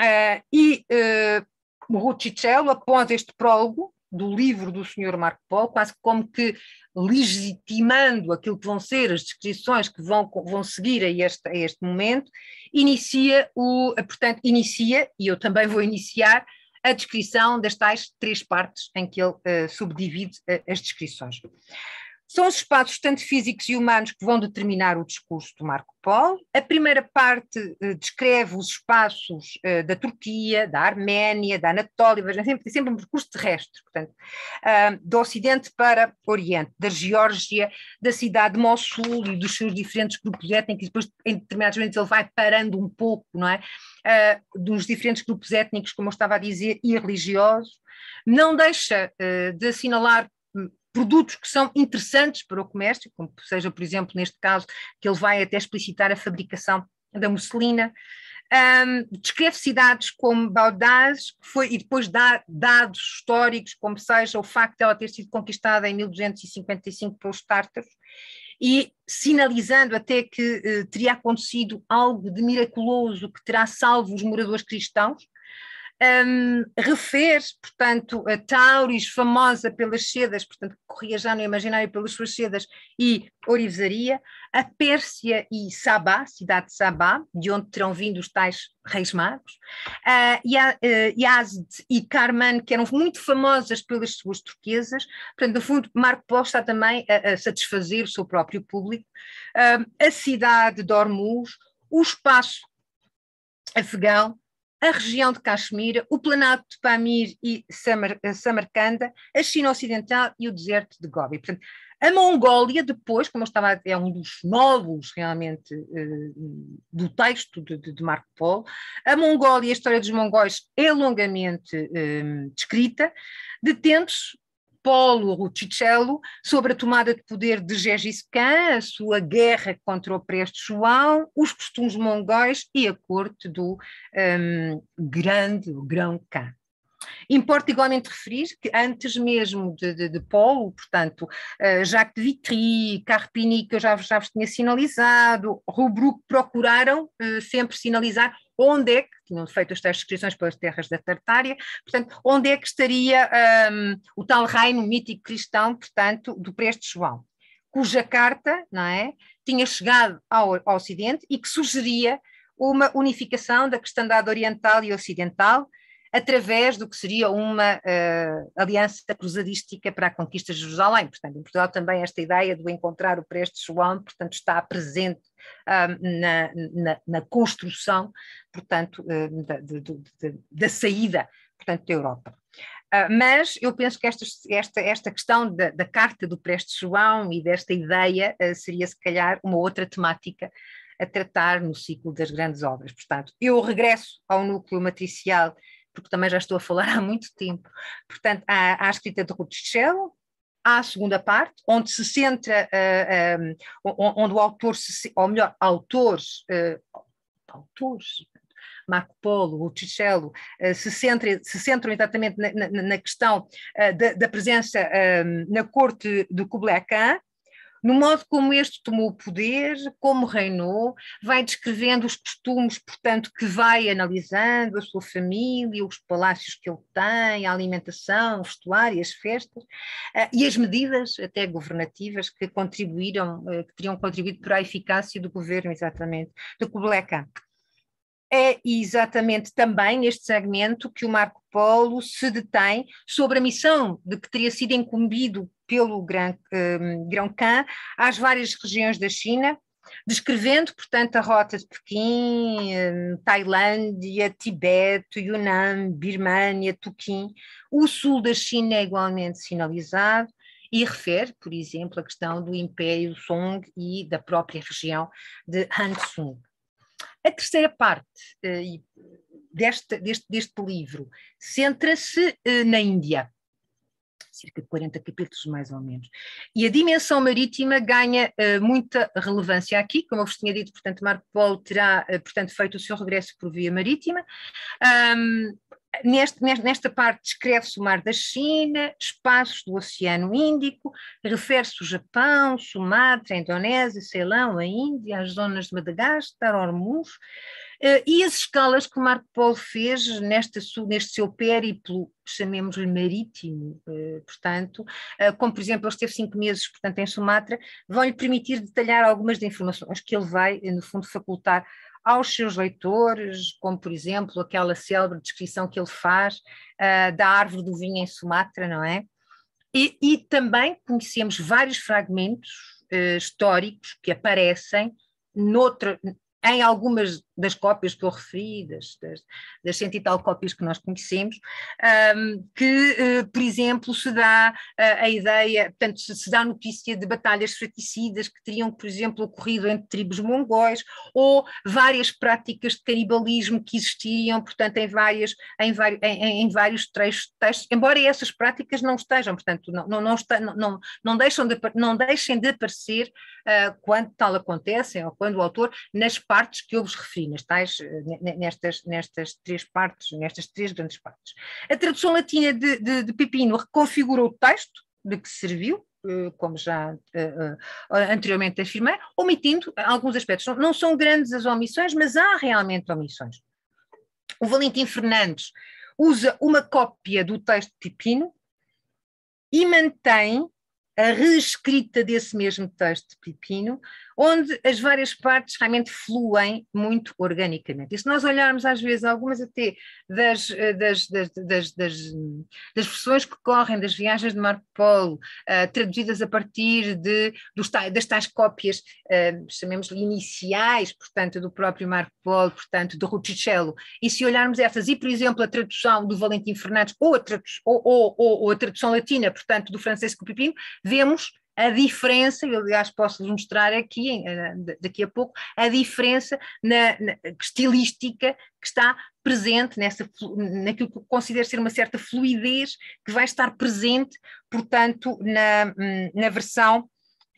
Eh, e uh, eh, Rucicello, após este prólogo do livro do Sr. Marco Polo, quase como que legitimando aquilo que vão ser as descrições que vão, vão seguir a este, a este momento, inicia o, eh, portanto, inicia, e eu também vou iniciar, a descrição das tais três partes em que ele uh, subdivide uh, as descrições. São os espaços, tanto físicos e humanos, que vão determinar o discurso do Marco Polo. A primeira parte eh, descreve os espaços eh, da Turquia, da Arménia, da Anatólia, mas é sempre, sempre um percurso terrestre, portanto, ah, do Ocidente para Oriente, da Geórgia, da cidade de Mossul e dos seus diferentes grupos étnicos, depois, em determinados momentos, ele vai parando um pouco, não é? Ah, dos diferentes grupos étnicos, como eu estava a dizer, e religiosos. Não deixa eh, de assinalar produtos que são interessantes para o comércio, como seja, por exemplo, neste caso, que ele vai até explicitar a fabricação da musselina. Um, descreve cidades como Baudaz, foi, e depois dá dados históricos, como seja o facto de ela ter sido conquistada em 1255 pelos tártaros, e sinalizando até que eh, teria acontecido algo de miraculoso que terá salvo os moradores cristãos, um, portanto, a Tauris, famosa pelas sedas, portanto, corria já no imaginário pelas suas sedas, e Orivesaria, a Pérsia e Sabá, cidade de Sabá, de onde terão vindo os tais reis magos, ah, e uh, ah, Yazd e Carman, que eram muito famosas pelas suas turquesas, portanto, no fundo, Marco Polo está também a, a satisfazer o seu próprio público, uh, a cidade de Ormuz, o espaço afegão, a região de Caxemira, o planalto de Pamir e Samar, eh, Samarcanda, a China Ocidental e o deserto de Gobi. Portanto, a Mongólia, depois, como eu estava, é um dos novos realmente eh, do texto de, de, Marco Polo, a Mongólia, a história dos mongóis é longamente eh, descrita, detendo-se Polo Rucicello sobre a tomada de poder de Gengis Khan, a sua guerra contra o Preste João, os costumes mongóis e a corte do um, grande, o grão Khan. Importa igualmente referir que antes mesmo de, de, de Polo, portanto, eh, Jacques de Vitry, Carpini, que eu já, já vos tinha sinalizado, Rubruk procuraram eh, sempre sinalizar onde é que, tinham feito as tais descrições pelas terras da Tartária, portanto, onde é que estaria um, o tal reino mítico cristão, portanto, do Preste João, cuja carta, não é, tinha chegado ao, ao Ocidente e que sugeria uma unificação da cristandade oriental e ocidental, através do que seria uma uh, aliança cruzadística para a conquista de Jerusalém. Portanto, em Portugal também esta ideia do encontrar o Preste João, portanto, está presente ah, na, na, na, construção, portanto, uh, da, de, de, da, saída, portanto, da Europa. Uh, mas eu penso que esta, esta, esta questão da, da carta do Preste João e desta ideia eh, seria, se calhar, uma outra temática a tratar no ciclo das grandes obras. Portanto, eu regresso ao núcleo matricial porque também já estou a falar [laughs] há muito tempo. Portanto, há, há a escrita de Ruth Schell, há a segunda parte, onde se centra, uh, eh, um, eh, onde o autor, se, ou melhor, autores, uh, autores, Marco Polo, o Ticello, se, centra, se centram exatamente na, na, na questão da, da, presença na corte do Kublai Khan, no modo como este tomou o poder, como reinou, vai descrevendo os costumes, portanto, que vai analisando, a sua família, os palácios que ele tem, a alimentação, o vestuário, as festas, eh, e as medidas, até governativas, que contribuíram, eh, que teriam contribuído para a eficácia do governo, exatamente, de Kublai Khan, é exatamente também neste segmento que o Marco Polo se detém sobre a missão de que teria sido incumbido pelo Gran, Khan hum, às várias regiões da China, descrevendo, portanto, a rota de Pequim, hum, Tailândia, Tibete, Yunnan, Birmânia, Tuquim. O sul da China é igualmente sinalizado e refere, por exemplo, a questão do Império Song e da própria região de Hansung. A terceira parte uh, deste, deste, deste livro centra-se uh, na Índia, cerca de 40 capítulos mais ou menos, e a dimensão marítima ganha uh, muita relevância aqui, como eu vos tinha dito, portanto Marco Polo terá, portanto, feito o seu regresso por via marítima, um, Neste, nesta parte descreve-se o Mar da China, espaços do Oceano Índico, refere-se o Japão, Sumatra, a Indonésia, Ceilão, a Índia, as zonas de Madagascar, Hormuz, eh, e as escalas que o Marco Polo fez nesta, neste seu périplo, chamemos-lhe marítimo, eh, portanto, eh, como por exemplo ele esteve cinco meses portanto, em Sumatra, vão-lhe permitir detalhar algumas das informações que ele vai, no fundo, facultar aos seus leitores, como por exemplo aquela célebre descrição que ele faz uh, da árvore do vinho em Sumatra, não é? E, e também conhecemos vários fragmentos uh, históricos que aparecem em algumas das cópias que eu referi, das, das, das cento e tal cópias que nós conhecemos, um, que, uh, por exemplo, se dá uh, a ideia, portanto, se, se dá notícia de batalhas fraticidas que teriam, por exemplo, ocorrido entre tribos mongóis, ou várias práticas de canibalismo que existiam, portanto, em, várias, em, em, em vários trechos de textos, embora essas práticas não estejam, portanto, não, não, não, está, não, não, deixam, de, não deixem de aparecer uh, quando tal acontecem, ou quando o autor, nas partes que eu vos referi nas tais, eh, nestas, nestas três partes, nestas três grandes partes. A tradução latina de, de, de Pepino reconfigurou o texto de que serviu, eh, como já eh, anteriormente afirmei, omitindo alguns aspectos. Não são grandes as omissões, mas há realmente omissões. O Valentim Fernandes usa uma cópia do texto de Pipino e mantém a reescrita desse mesmo texto de Pipino, onde as várias partes realmente fluem muito organicamente. E se nós olharmos às vezes algumas até das, eh, das, das, das, das, das versões que correm das viagens de Marco Polo, uh, traduzidas a partir de, dos tais, das tais cópias, uh, eh, chamemos-lhe iniciais, portanto, do próprio Marco Polo, portanto, do Ruticello, e se olharmos essas, e por exemplo a tradução do Valentim Fernandes ou a, tradu ou, ou, ou, ou a tradução latina, portanto, do francês Pipino, vemos a diferença, eu aliás posso mostrar aqui, eh, daqui a pouco, a diferença na, na estilística que está presente nessa, naquilo que eu considero ser uma certa fluidez que vai estar presente, portanto, na, hum, na versão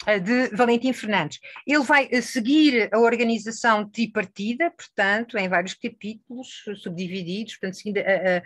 eh, de Valentim Fernandes. Ele vai eh, seguir a organização tripartida, portanto, em vários capítulos subdivididos, portanto, seguindo, a, a,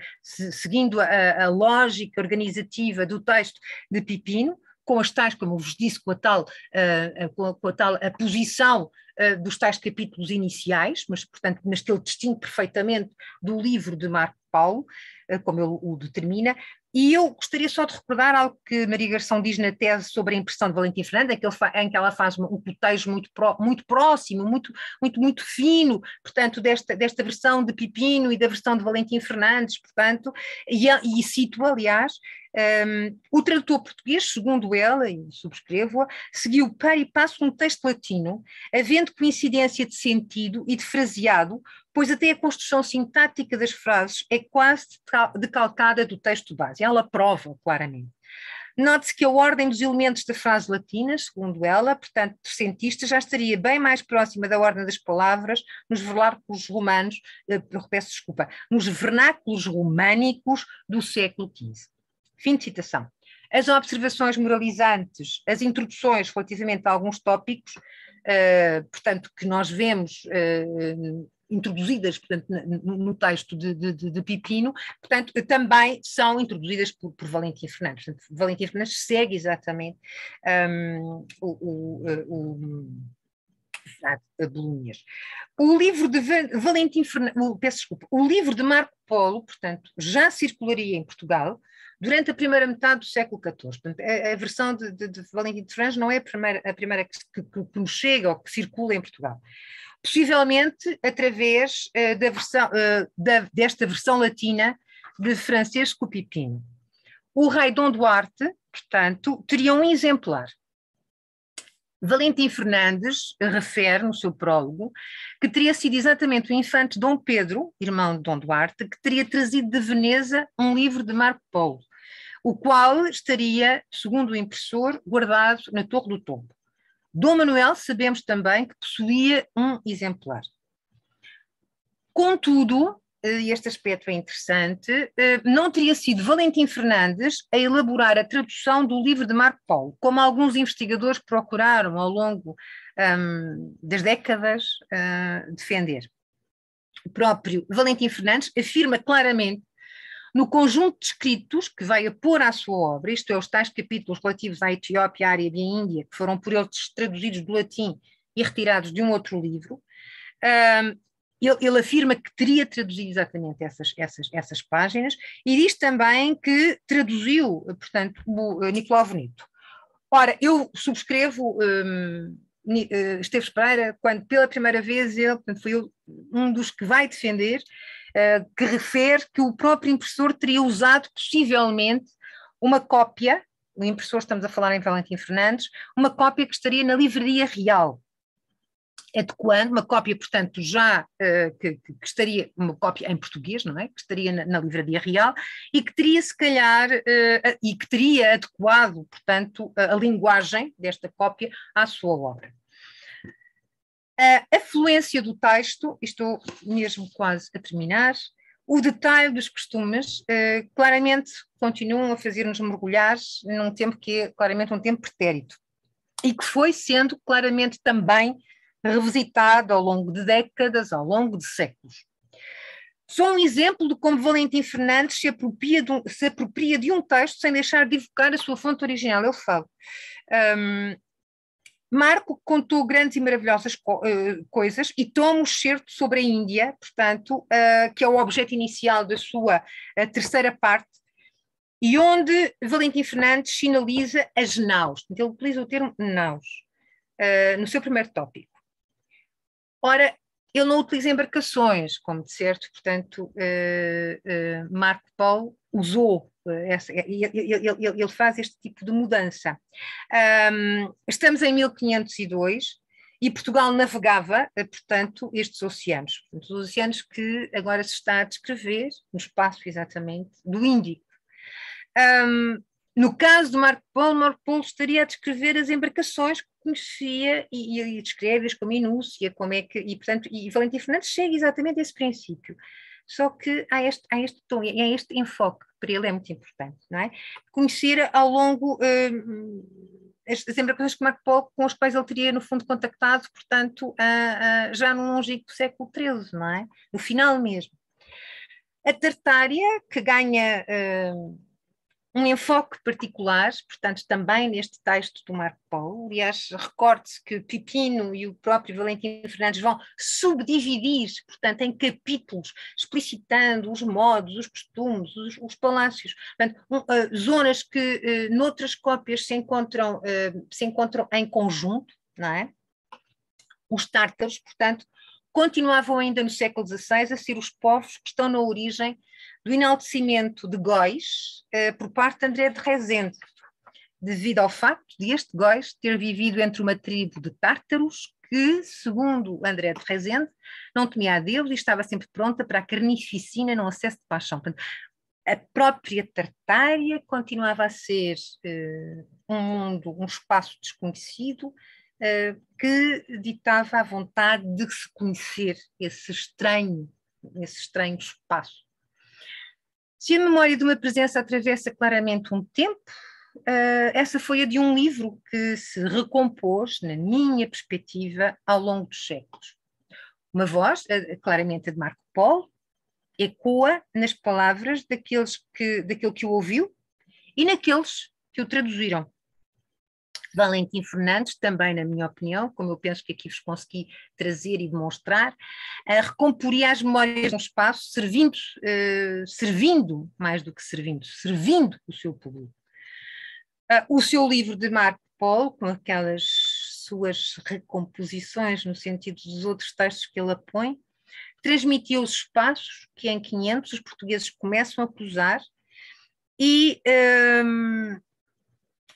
seguindo a, a, lógica organizativa do texto de Pipino, com as tais, como eu vos disse, com a tal, uh, com, a, com a, tal a posição uh, dos tais capítulos iniciais, mas, portanto, mas que ele distingue perfeitamente do livro de Marco Paulo, eh, como ele o determina, e eu gostaria só de recordar algo que Maria Garção diz na tese sobre a impressão de Valentim Fernanda, em que ela faz um cotejo muito, muito próximo, muito, muito, muito fino, portanto, desta, desta versão de Pipino e da versão de Valentim Fernandes, portanto, e, e cito, aliás, um, o tradutor português, segundo ela, e subscrevo-a, seguiu para e passo um texto latino, havendo coincidência de sentido e de fraseado, pois até a construção sintática das frases é quase decalcada do texto base. Ela prova claramente. Note-se que a ordem dos elementos da frase latina, segundo ela, portanto, trecentista, já estaria bem mais próxima da ordem das palavras nos vernáculos romanos, eh, peço desculpa, nos vernáculos românicos do século XV. Fim de citação. As observações moralizantes, as introduções relativamente a alguns tópicos, eh, portanto, que nós vemos eh, introduzidas portanto, no texto de, de, de, Pipino, portanto, também são introduzidas por, por Valentim Fernandes. Portanto, Valentim Fernandes segue exatamente um, o, o, o a Bolonhas. O livro de Valentim Fernandes, peço desculpa, o livro de Marco Polo, portanto, já circularia em Portugal, durante a primeira metade do século XIV. Portanto, a, a, versão de, de, de Valentim de Franjo não é a primeira, a primeira que, que, que nos chega ou que circula em Portugal. Possivelmente através uh, da versão, uh, da, desta versão latina de Francisco Pipino. O rei Dom Duarte, portanto, teria um exemplar. Valentim Fernandes refere no seu prólogo que teria sido exatamente o infante Dom Pedro, irmão de Dom Duarte, que teria trazido de Veneza um livro de Marco Polo o qual estaria, segundo o impressor, guardado na Torre do Tombo. Dom Manuel sabemos também que possuía um exemplar. Contudo, eh, e este aspecto é interessante, eh, não teria sido Valentim Fernandes a elaborar a tradução do livro de Marco Paulo, como alguns investigadores procuraram ao longo um, das décadas uh, defender. O próprio Valentim Fernandes afirma claramente no conjunto de escritos que veio a pôr à sua obra, isto é, os tais capítulos relativos à Etiópia, Árabe e Índia, que foram por ele traduzidos do latim e retirados de um outro livro, um, ele, ele, afirma que teria traduzido exatamente essas, essas, essas páginas e diz também que traduziu, portanto, o eh, Nicolau Veneto. Ora, eu subscrevo um, eh, Esteves Pereira quando pela primeira vez ele, portanto, foi um dos que vai defender que eh, refere que o próprio impressor teria usado possivelmente uma cópia, o impressor estamos a falar em Valentim Fernandes, uma cópia que estaria na livraria real, adequando, uma cópia, portanto, já eh, que, que, estaria, uma cópia em português, não é? Que estaria na, na Livraria Real e que teria, se calhar, eh, e que teria adequado, portanto, a, a, linguagem desta cópia à sua obra a fluência do texto, estou mesmo quase a terminar, o detalhe dos costumes, eh, claramente continuam a fazer-nos mergulhar num tempo que é claramente um tempo pretérito e que foi sendo claramente também revisitado ao longo de décadas, ao longo de séculos. Só um exemplo de como Valentim Fernandes se apropria de um, se apropria de um texto sem deixar de evocar a sua fonte original, ele fala. Um, Marco contou grandes e maravilhosas co uh, coisas e toma um certo sobre a Índia, portanto, uh, que é o objeto inicial da sua eh, terceira parte, e onde Valentim Fernandes sinaliza as naus. Ele utiliza o termo naus no seu primeiro tópico. Ora, ele não utiliza embarcações, como de certo, portanto, Marco Paulo usou ele, ele, ele, faz este tipo de mudança. Um, estamos em 1502 e Portugal navegava, eh, portanto, estes oceanos. Portanto, os oceanos que agora se está a descrever, no espaço exatamente, do Índico. Um, no caso de Marco Polo, Marco Polo estaria a descrever as embarcações que conhecia e, e, e descreve-as com minúcia, como é que. E, portanto, e Valentim Fernandes chega exatamente a esse princípio. Só que há este, há este tom, há este enfoque, que para ele é muito importante, não é? Conhecer ao longo uh, as, embarcações que Marco Polo, com as quais ele teria, no fundo, contactado, portanto, uh, uh, já no longico do século XIII, não é? No final mesmo. A Tartária, que ganha hum, um enfoque particular, portanto, também neste texto do Marco Polo. Aliás, recorde-se que Pipino e o próprio Valentino Fernandes vão subdividir, portanto, em capítulos, explicitando os modos, os costumes, os, os palácios, portanto, um, uh, zonas que uh, noutras cópias se encontram, uh, se encontram em conjunto, não é? Os tártaros, portanto, continuavam ainda no século XVI a ser os povos que estão na origem do enaltecimento de Góis eh, por parte de André de Rezende, devido ao facto de este Góis ter vivido entre uma tribo de tártaros que, segundo André de Rezende, não temia a Deus e estava sempre pronta para a carnificina num acesso de paixão. Portanto, a própria Tartária continuava a ser eh, um mundo, um espaço desconhecido, eh, que ditava a vontade de se conhecer esse estranho, esse estranho espaço. Se a memória de uma presença atravessa claramente um tempo, eh, essa foi a de um livro que se recompôs, na minha perspectiva, ao longo dos séculos. Uma voz, eh, claramente a de Marco Polo, ecoa nas palavras daqueles que, daquele que o ouviu e naqueles que o traduziram. Valentim Fernandes, também na minha opinião, como eu penso que aqui vos consegui trazer e demonstrar, recomporia as memórias no espaço, servindo, eh, servindo, mais do que servindo, servindo o seu público. Uh, o seu livro de Marco Polo, com aquelas suas recomposições no sentido dos outros textos que ele apõe, transmitiu os espaços que em 500 os portugueses começam a cruzar e um, ehm,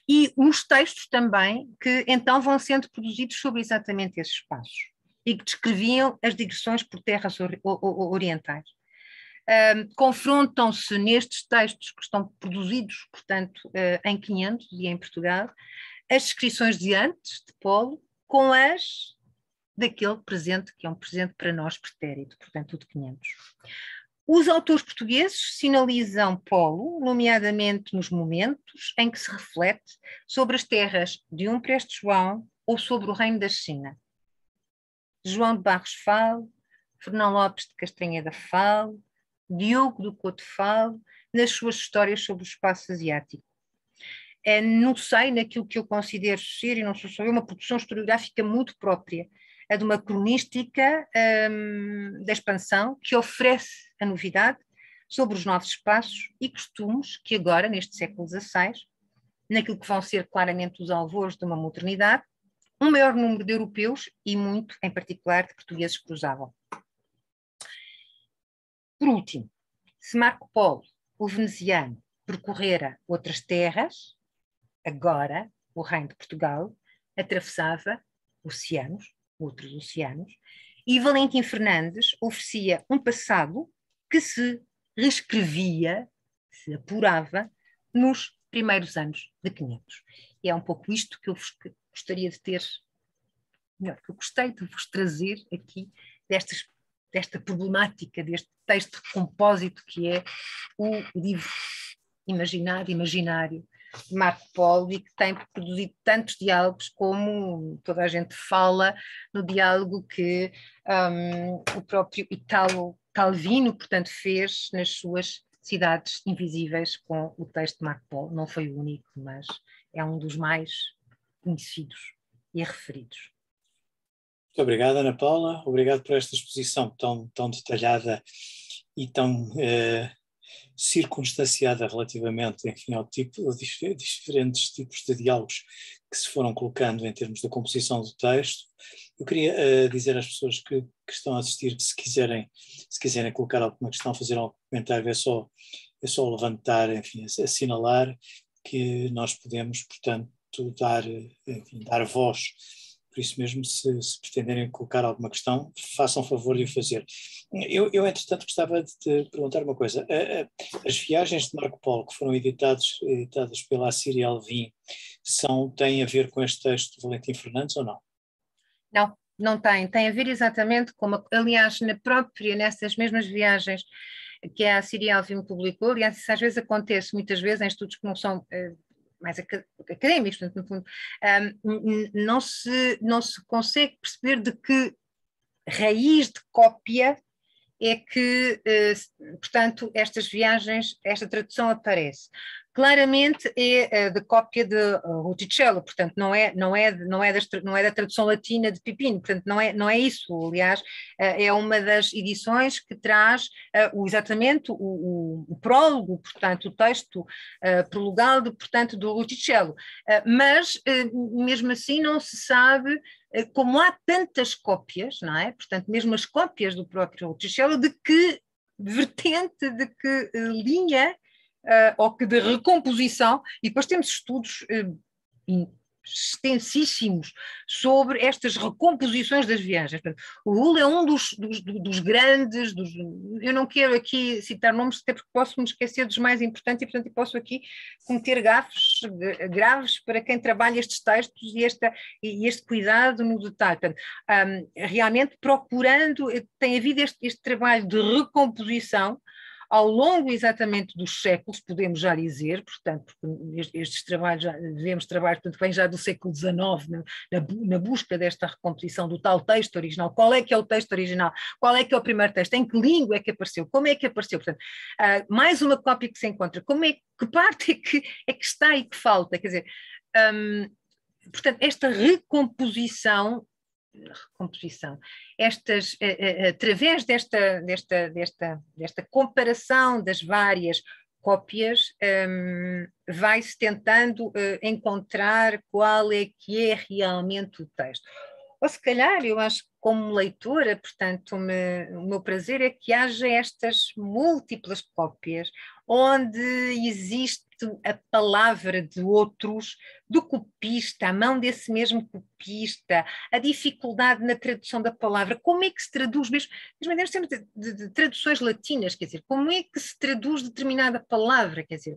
e uns textos também que então vão sendo produzidos sobre exatamente esses espaços e que descreviam as digressões por terras orientais. Um, confrontam-se nestes textos que estão produzidos, portanto, eh, em 500 e em Portugal, as descrições de antes, de Polo, com as daquele presente, que é um presente para nós pretérito, portanto, o de 500. Os autores portugueses sinalizam polo, nomeadamente nos momentos em que se reflete sobre as terras de um preste João ou sobre o reino da China. João de Barros Fal, Fernão Lopes de Castanheda Fal, Diogo do Couto Fal, nas suas histórias sobre o espaço asiático. É, não sei naquilo que eu considero ser, e não sou só eu, uma produção historiográfica muito própria, a é de uma cronística um, da expansão que oferece a novidade sobre os novos espaços e costumes que agora, neste século XVI, naquilo que vão ser claramente os alvores de uma modernidade, um maior número de europeus e muito, em particular, de portugueses cruzavam. Por último, se Marco Polo, o veneziano, percorrera outras terras, agora o reino de Portugal atravessava oceanos outros oceanos, e Valentim Fernandes oferecia um passado que se reescrevia, se apurava, nos primeiros anos de 500. E é um pouco isto que eu gostaria de ter, melhor, que eu gostei de vos trazer aqui destas, desta problemática, deste texto compósito que é o livro imaginado, imaginário Marco Polo e que tem produzido tantos diálogos como toda a gente fala no diálogo que um, o próprio Italo Calvino, portanto, fez nas suas Cidades Invisíveis com o texto de Marco Polo. Não foi o único, mas é um dos mais conhecidos e referidos. Muito obrigado, Ana Paula. Obrigado por esta exposição tão, tão detalhada e tão eh, circunstanciada relativamente, enfim, ao tipo, aos diferentes tipos de diálogos que se foram colocando em termos da composição do texto. Eu queria uh, dizer às pessoas que, que, estão a assistir que se quiserem, se quiserem colocar alguma questão, fazer algum comentário, é só, é só levantar, enfim, assinalar que nós podemos, portanto, dar, eh, enfim, dar voz por isso mesmo, se, se pretenderem colocar alguma questão, façam favor de o fazer. Eu, eu entretanto, gostava de te perguntar uma coisa. As viagens de Marco Polo, que foram editadas, editadas pela Ciri Alvim, são, têm a ver com este texto de Valentim Fernandes ou não? Não, não tem. Tem a ver exatamente como, aliás, na própria, nessas mesmas viagens que a Ciri Alvim publicou, aliás, isso às vezes acontece, muitas vezes, em estudos que não são eh, mais académicos, portanto, no fundo, um, não, se, não se consegue perceber de que raiz de cópia é que, eh, portanto, estas viagens, esta tradução aparece claramente é eh, de cópia de Ruticello, eh, portanto não é, não, é, não, é das, não é da tradução latina de Pipino, portanto não é, não é isso, aliás, eh, é uma das edições que traz o, exatamente o, o, prólogo, portanto o texto prologado, portanto do Ruticello, mas mesmo assim não se sabe como há tantas cópias, não é? Portanto, mesmo as cópias do próprio Ruticello, de que vertente, de que linha uh, ou que de recomposição, e depois temos estudos uh, extensíssimos sobre estas recomposições das viagens. O Lula é um dos, dos, dos grandes, dos, eu não quero aqui citar nomes, até porque posso me esquecer dos mais importantes e, portanto, posso aqui cometer gafes graves para quem trabalha estes textos e, esta, e este cuidado no detalhe. Portanto, um, realmente procurando, eh, tem havido este, este trabalho de recomposição ao longo exatamente dos séculos, podemos já dizer, portanto, estes trabalhos, já, devemos trabalhar, portanto, vem já do século XIX, na, na, na, busca desta recomposição do tal texto original. Qual é que é o texto original? Qual é que é o primeiro texto? Em que língua é que apareceu? Como é que apareceu? Portanto, uh, mais uma cópia que se encontra. Como é que parte é que, é que está e que falta? Quer dizer, um, portanto, esta recomposição recomposição. Estas, eh, eh, eh, através desta, desta, desta, desta comparação das várias cópias, um, vai-se tentando uh, encontrar qual é que é realmente o texto. Ou se calhar, eu acho que como leitora, portanto, me, o meu prazer é que haja estas múltiplas cópias, onde existe a palavra de outros do copista, a mão desse mesmo copista, a dificuldade na tradução da palavra, como é que se traduz mesmo, mesmo temos de, de, de, traduções latinas, quer dizer, como é que se traduz determinada palavra, quer dizer,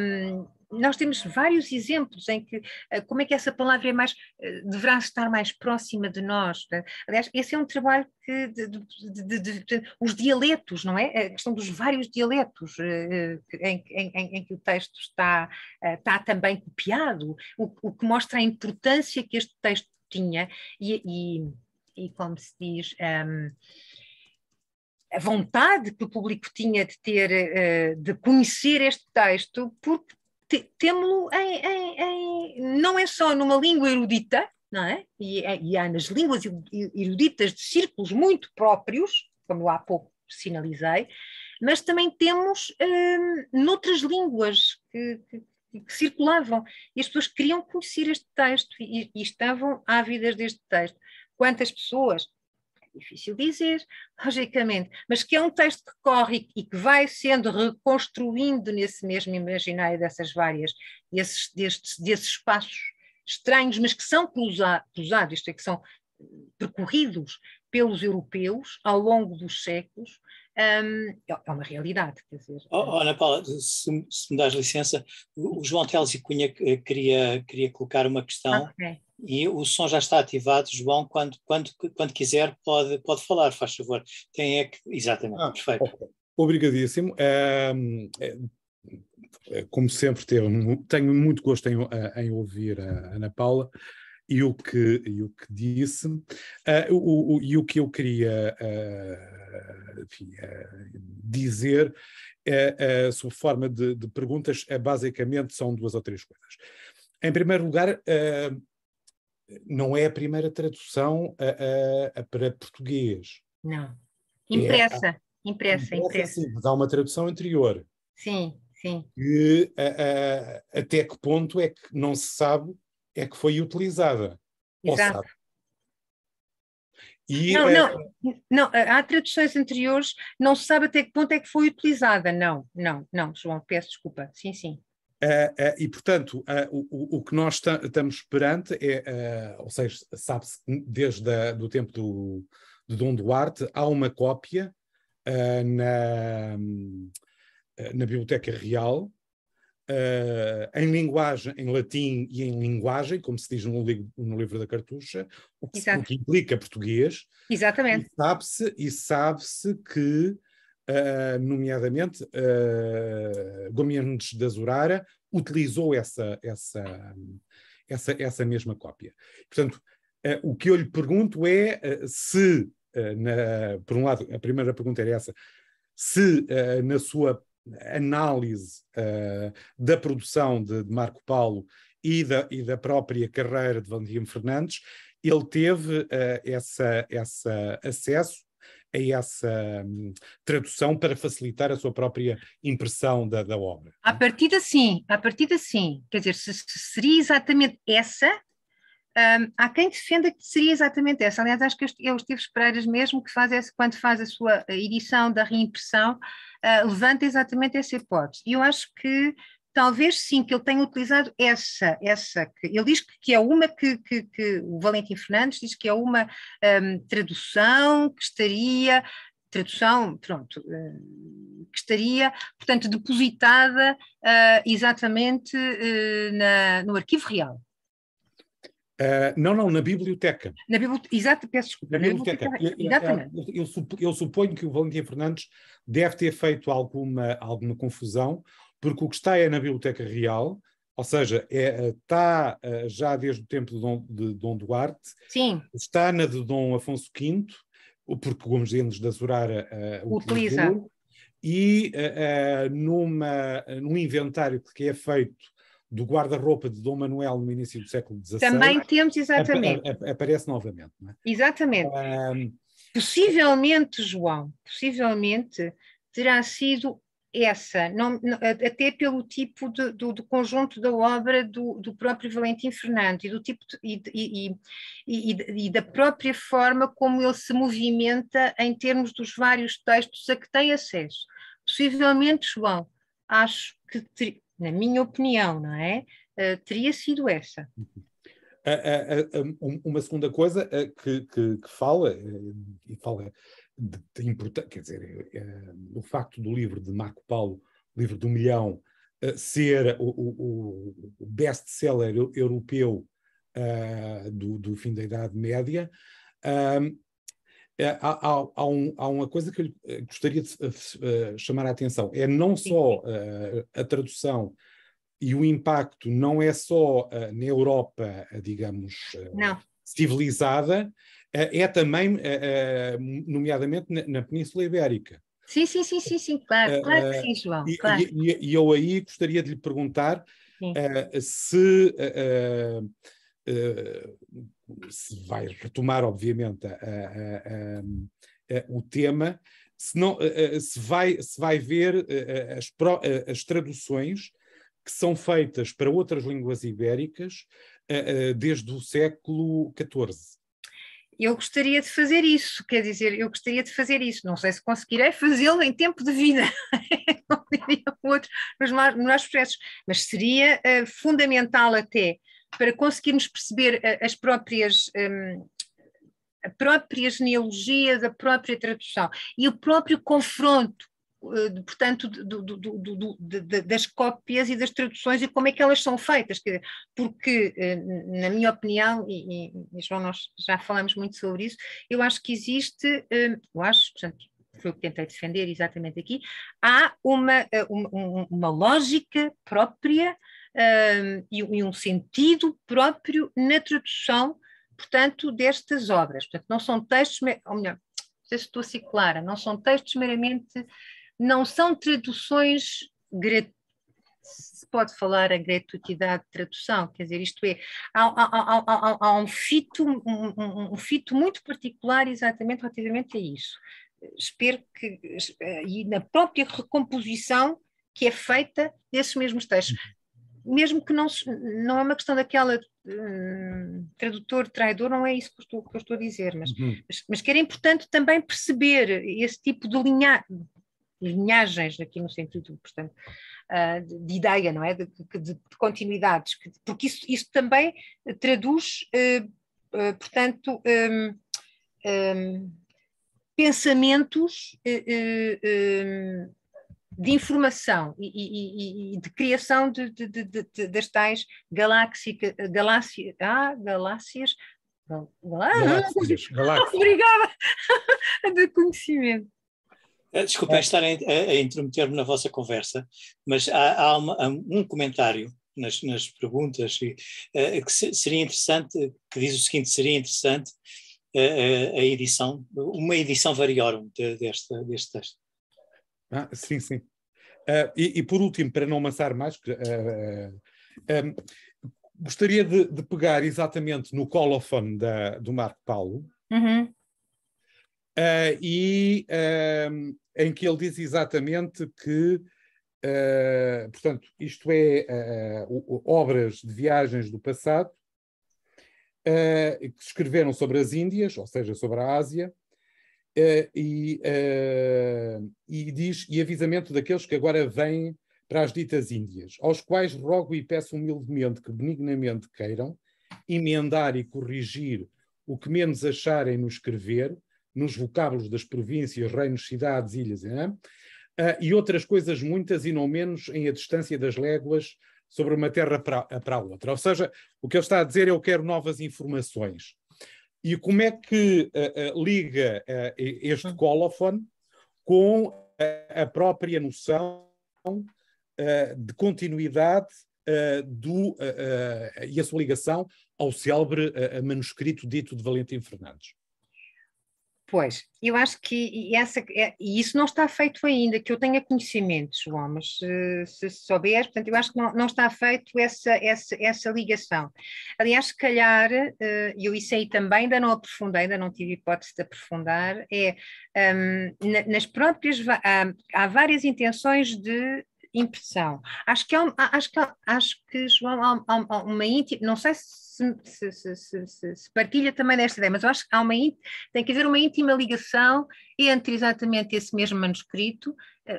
um, nós temos vários exemplos em que eh, como é que essa palavra é mais eh, deverá estar mais próxima de nós. É? Aliás, esse é um trabalho que de, de, de, de, os dialetos, não é? A questão dos vários dialetos eh, em, em, em, que o texto está, está também copiado, o, o que mostra a importância que este texto tinha e, e, e como se diz, um, a vontade que o público tinha de ter, uh, de conhecer este texto, porque te, temo-lo em, em, em, não é só numa língua erudita, não é? E, eh, e há nas línguas eruditas de círculos muito próprios, como há pouco sinalizei, mas também temos hum, noutras línguas que, que, que circulavam. E as pessoas queriam conhecer este texto e, e estavam ávidas deste texto. Quantas pessoas? É difícil dizer, logicamente, mas que é um texto que corre e que vai sendo reconstruindo nesse mesmo imaginário dessas várias, desses, destes, desses espaços estranhos, mas que são cruzados, isto é, que são percorridos pelos europeus ao longo dos séculos, um, é, é uma realidade. Quer dizer, oh, eh, oh Ana Paula, se, se, me das licença, o João Teles e Cunha eh, queria, queria colocar uma questão okay. e o som já está ativado, João, quando, quando, quando quiser pode, pode falar, faz favor. Tem é que, exatamente, ah, perfeito. Okay. Obrigadíssimo. É, é como sempre, tenho muito gosto em, em ouvir a Ana Paula e o que, e o que disse, uh, o, o, e o que eu queria uh, enfim, uh, dizer uh, é, sob forma de, de perguntas, é basicamente são duas ou três coisas. Em primeiro lugar, não é a primeira tradução a, a, a para português. Não. É, impressa, é, impressa, impressa. Sim, mas há uma tradução anterior. Sim, sim. a, até que ponto é que não se sabe é que foi utilizada. Exato. E não, é... não, não, há traduções anteriores, não se sabe até que ponto é que foi utilizada. Não, não, não, João, peço desculpa. Sim, sim. Uh, uh, e, portanto, uh, o, o, que nós estamos perante é, ou seja, sabe-se desde a, do tempo do, Dom Duarte, há uma cópia na, na Biblioteca Real Uh, em linguagem, em latim e em linguagem, como se diz no, li no livro da Cartucha, o que, o que implica português. Exatamente. Sabe-se e sabe-se sabe que, uh, nomeadamente, uh, Gomes da Zurara utilizou essa, essa, essa, essa mesma cópia. Portanto, uh, o que eu lhe pergunto é se, na, por um lado, a primeira pergunta era essa, se na sua análise uh, da produção de, de Marco Paulo e da, e da, própria carreira de Van Fernandes, ele teve uh, essa, essa acesso a essa um, tradução para facilitar a sua própria impressão da, da obra. A é? partida sim, a partida sim. Quer dizer, se, se seria exatamente essa, um, há quem defenda que seria exatamente essa. Aliás, acho que é o Esteves Pereiras mesmo que faz quando faz a sua edição da reimpressão, uh, levanta exatamente essa hipótese. E eu acho que talvez sim que ele tenha utilizado essa, essa que ele diz que é uma que, que, que o Valentim Fernandes diz que é uma um, tradução que estaria tradução, pronto, ah, que estaria, portanto, depositada uh, exatamente uh, na, no arquivo real. Uh, não, não, na biblioteca. Na biblioteca, exato, peço desculpa. Na biblioteca. Exatamente. Eu, eu, eu, suponho que o Valentim Fernandes deve ter feito alguma, alguma confusão, porque o que está é na Biblioteca Real, ou seja, é, está eh, eh, já desde o tempo de Dom, de Dom Duarte, Sim. está na de Dom Afonso V, porque Gomes Mendes da Zurara uh, eh, utiliza, utilizou, e uh, numa, num inventário que é feito do guarda-roupa de Dom Manuel no início do século XVI. Também temos, exatamente. Ap ap aparece novamente, não é? Exatamente. Um... Possivelmente, João, possivelmente terá sido essa, não, não, até pelo tipo de, do, do, conjunto da obra do, do, próprio Valentim Fernandes e do tipo de, e, e, e, e, da própria forma como ele se movimenta em termos dos vários textos a que tem acesso. Possivelmente, João, acho que na minha opinião, não é? Uh, teria sido essa. Uh, um, uma segunda coisa eh, que, que, que, fala, eh, e fala de, de importância, quer dizer, o facto do livro de Marco Paulo, livro do milhão, ser o, o, o best-seller europeu do, do, fim da Idade Média, é, há, há, há, um, há, uma coisa que eu eh, gostaria de uh, chamar a atenção: é não só uh, a tradução e o impacto, não é só uh, na Europa, digamos, civilizada, é também, nomeadamente, na, na Península Ibérica. Sim, sim, sim, sim, sim, claro, claro que sim, João. E, claro. e, e eu aí gostaria de lhe perguntar uh, se uh, uh, se vai retomar, obviamente, a, a, a, o tema, se, não, se, vai, se vai ver as, pro, as traduções que são feitas para outras línguas ibéricas desde o século XIV eu gostaria de fazer isso, quer dizer, eu gostaria de fazer isso, não sei se conseguirei fazê-lo em tempo de vida, como [laughs] diria o outro, nos mais, processos, mas seria uh, fundamental até para conseguirmos perceber as próprias. Hum, a própria genealogia, da própria tradução e o próprio confronto eh, portanto, do, do, do, das cópias e das traduções e como é que elas são feitas, porque, eh, na minha opinião, e, e João, nós já falamos muito sobre isso, eu acho que existe, hum, eu acho, portanto, foi o que tentei defender exatamente aqui, há uma, eh, uma, uma lógica própria um, e, e um sentido próprio na tradução, portanto, destas obras. Portanto, não são textos, ou melhor, não sei se estou a ser clara, não são textos meramente, não são traduções gratuitas se pode falar a gratuidade de tradução, quer dizer, isto é, há, há, há, há um, fito, um, um, fito muito particular exatamente relativamente a isso. Espero que, eh, e na própria recomposição que é feita desses mesmos textos mesmo que não, não é uma questão daquela hum, tradutor, traidor, não é isso que eu estou, que eu estou a dizer, mas, uhum. mas, mas, que era importante também perceber esse tipo de linha, linhagens, aqui no sentido, portanto, uh, de ideia, não é? De, de, de continuidades, que, porque isso, isso também traduz, uh, uh, portanto, um, um, pensamentos. Eh, um, de informação e, e, e de criação de, de, de, das tais galáxica, galáxia, ah, galáxias. Galáxias, galáxias. [laughs] Obrigada! de conhecimento. Eh, desculpem é. estar a, a me na vossa conversa, mas há, há uma, um comentário nas, nas perguntas e, uh, que seria interessante, que diz o seguinte, seria interessante uh, a edição, uma edição variorum de, desta, deste texto. Ah, sim, sim. Ah, e, e, por último, para não amassar mais, um, ah, ah, gostaria de, de, pegar exatamente no colophone da, do Marco Paulo. Uhum. Uh, e uh, em que ele diz exatamente que, uh, portanto, isto é obras de viagens do passado que escreveram sobre as Índias, ou seja, sobre a Ásia, eh, e, eh, e diz, e avisamento daqueles que agora vêm para as ditas Índias, aos quais rogo e peço humildemente que benignamente queiram emendar e corrigir o que menos acharem no escrever, nos vocábulos das províncias, reinos, cidades, ilhas, é? Uh, e outras coisas muitas e não menos em a distância das léguas sobre uma terra para, para a outra. Ou seja, o que ele está a dizer é eu quero novas informações. E como é que uh, uh, liga uh, este colophon com a, a própria noção de continuidade do, e a sua ligação ao célebre manuscrito dito de Valentim Fernandes? Pois, eu acho que essa, é, e isso não está feito ainda, que eu tenha conhecimento, João, mas eh, se, se portanto, eu acho que não, não está feito essa, essa, essa ligação. Aliás, se calhar, e eh, eu isso aí também ainda não aprofundei, ainda não tive hipótese de aprofundar, é um, nas próprias, há, há várias intenções de impressão. Acho que, há, acho que, acho que João, há, há uma íntima, não sei se se, se, se, se partilha também desta ideia, mas eu acho que há uma, tem que haver uma íntima ligação entre exatamente esse mesmo manuscrito,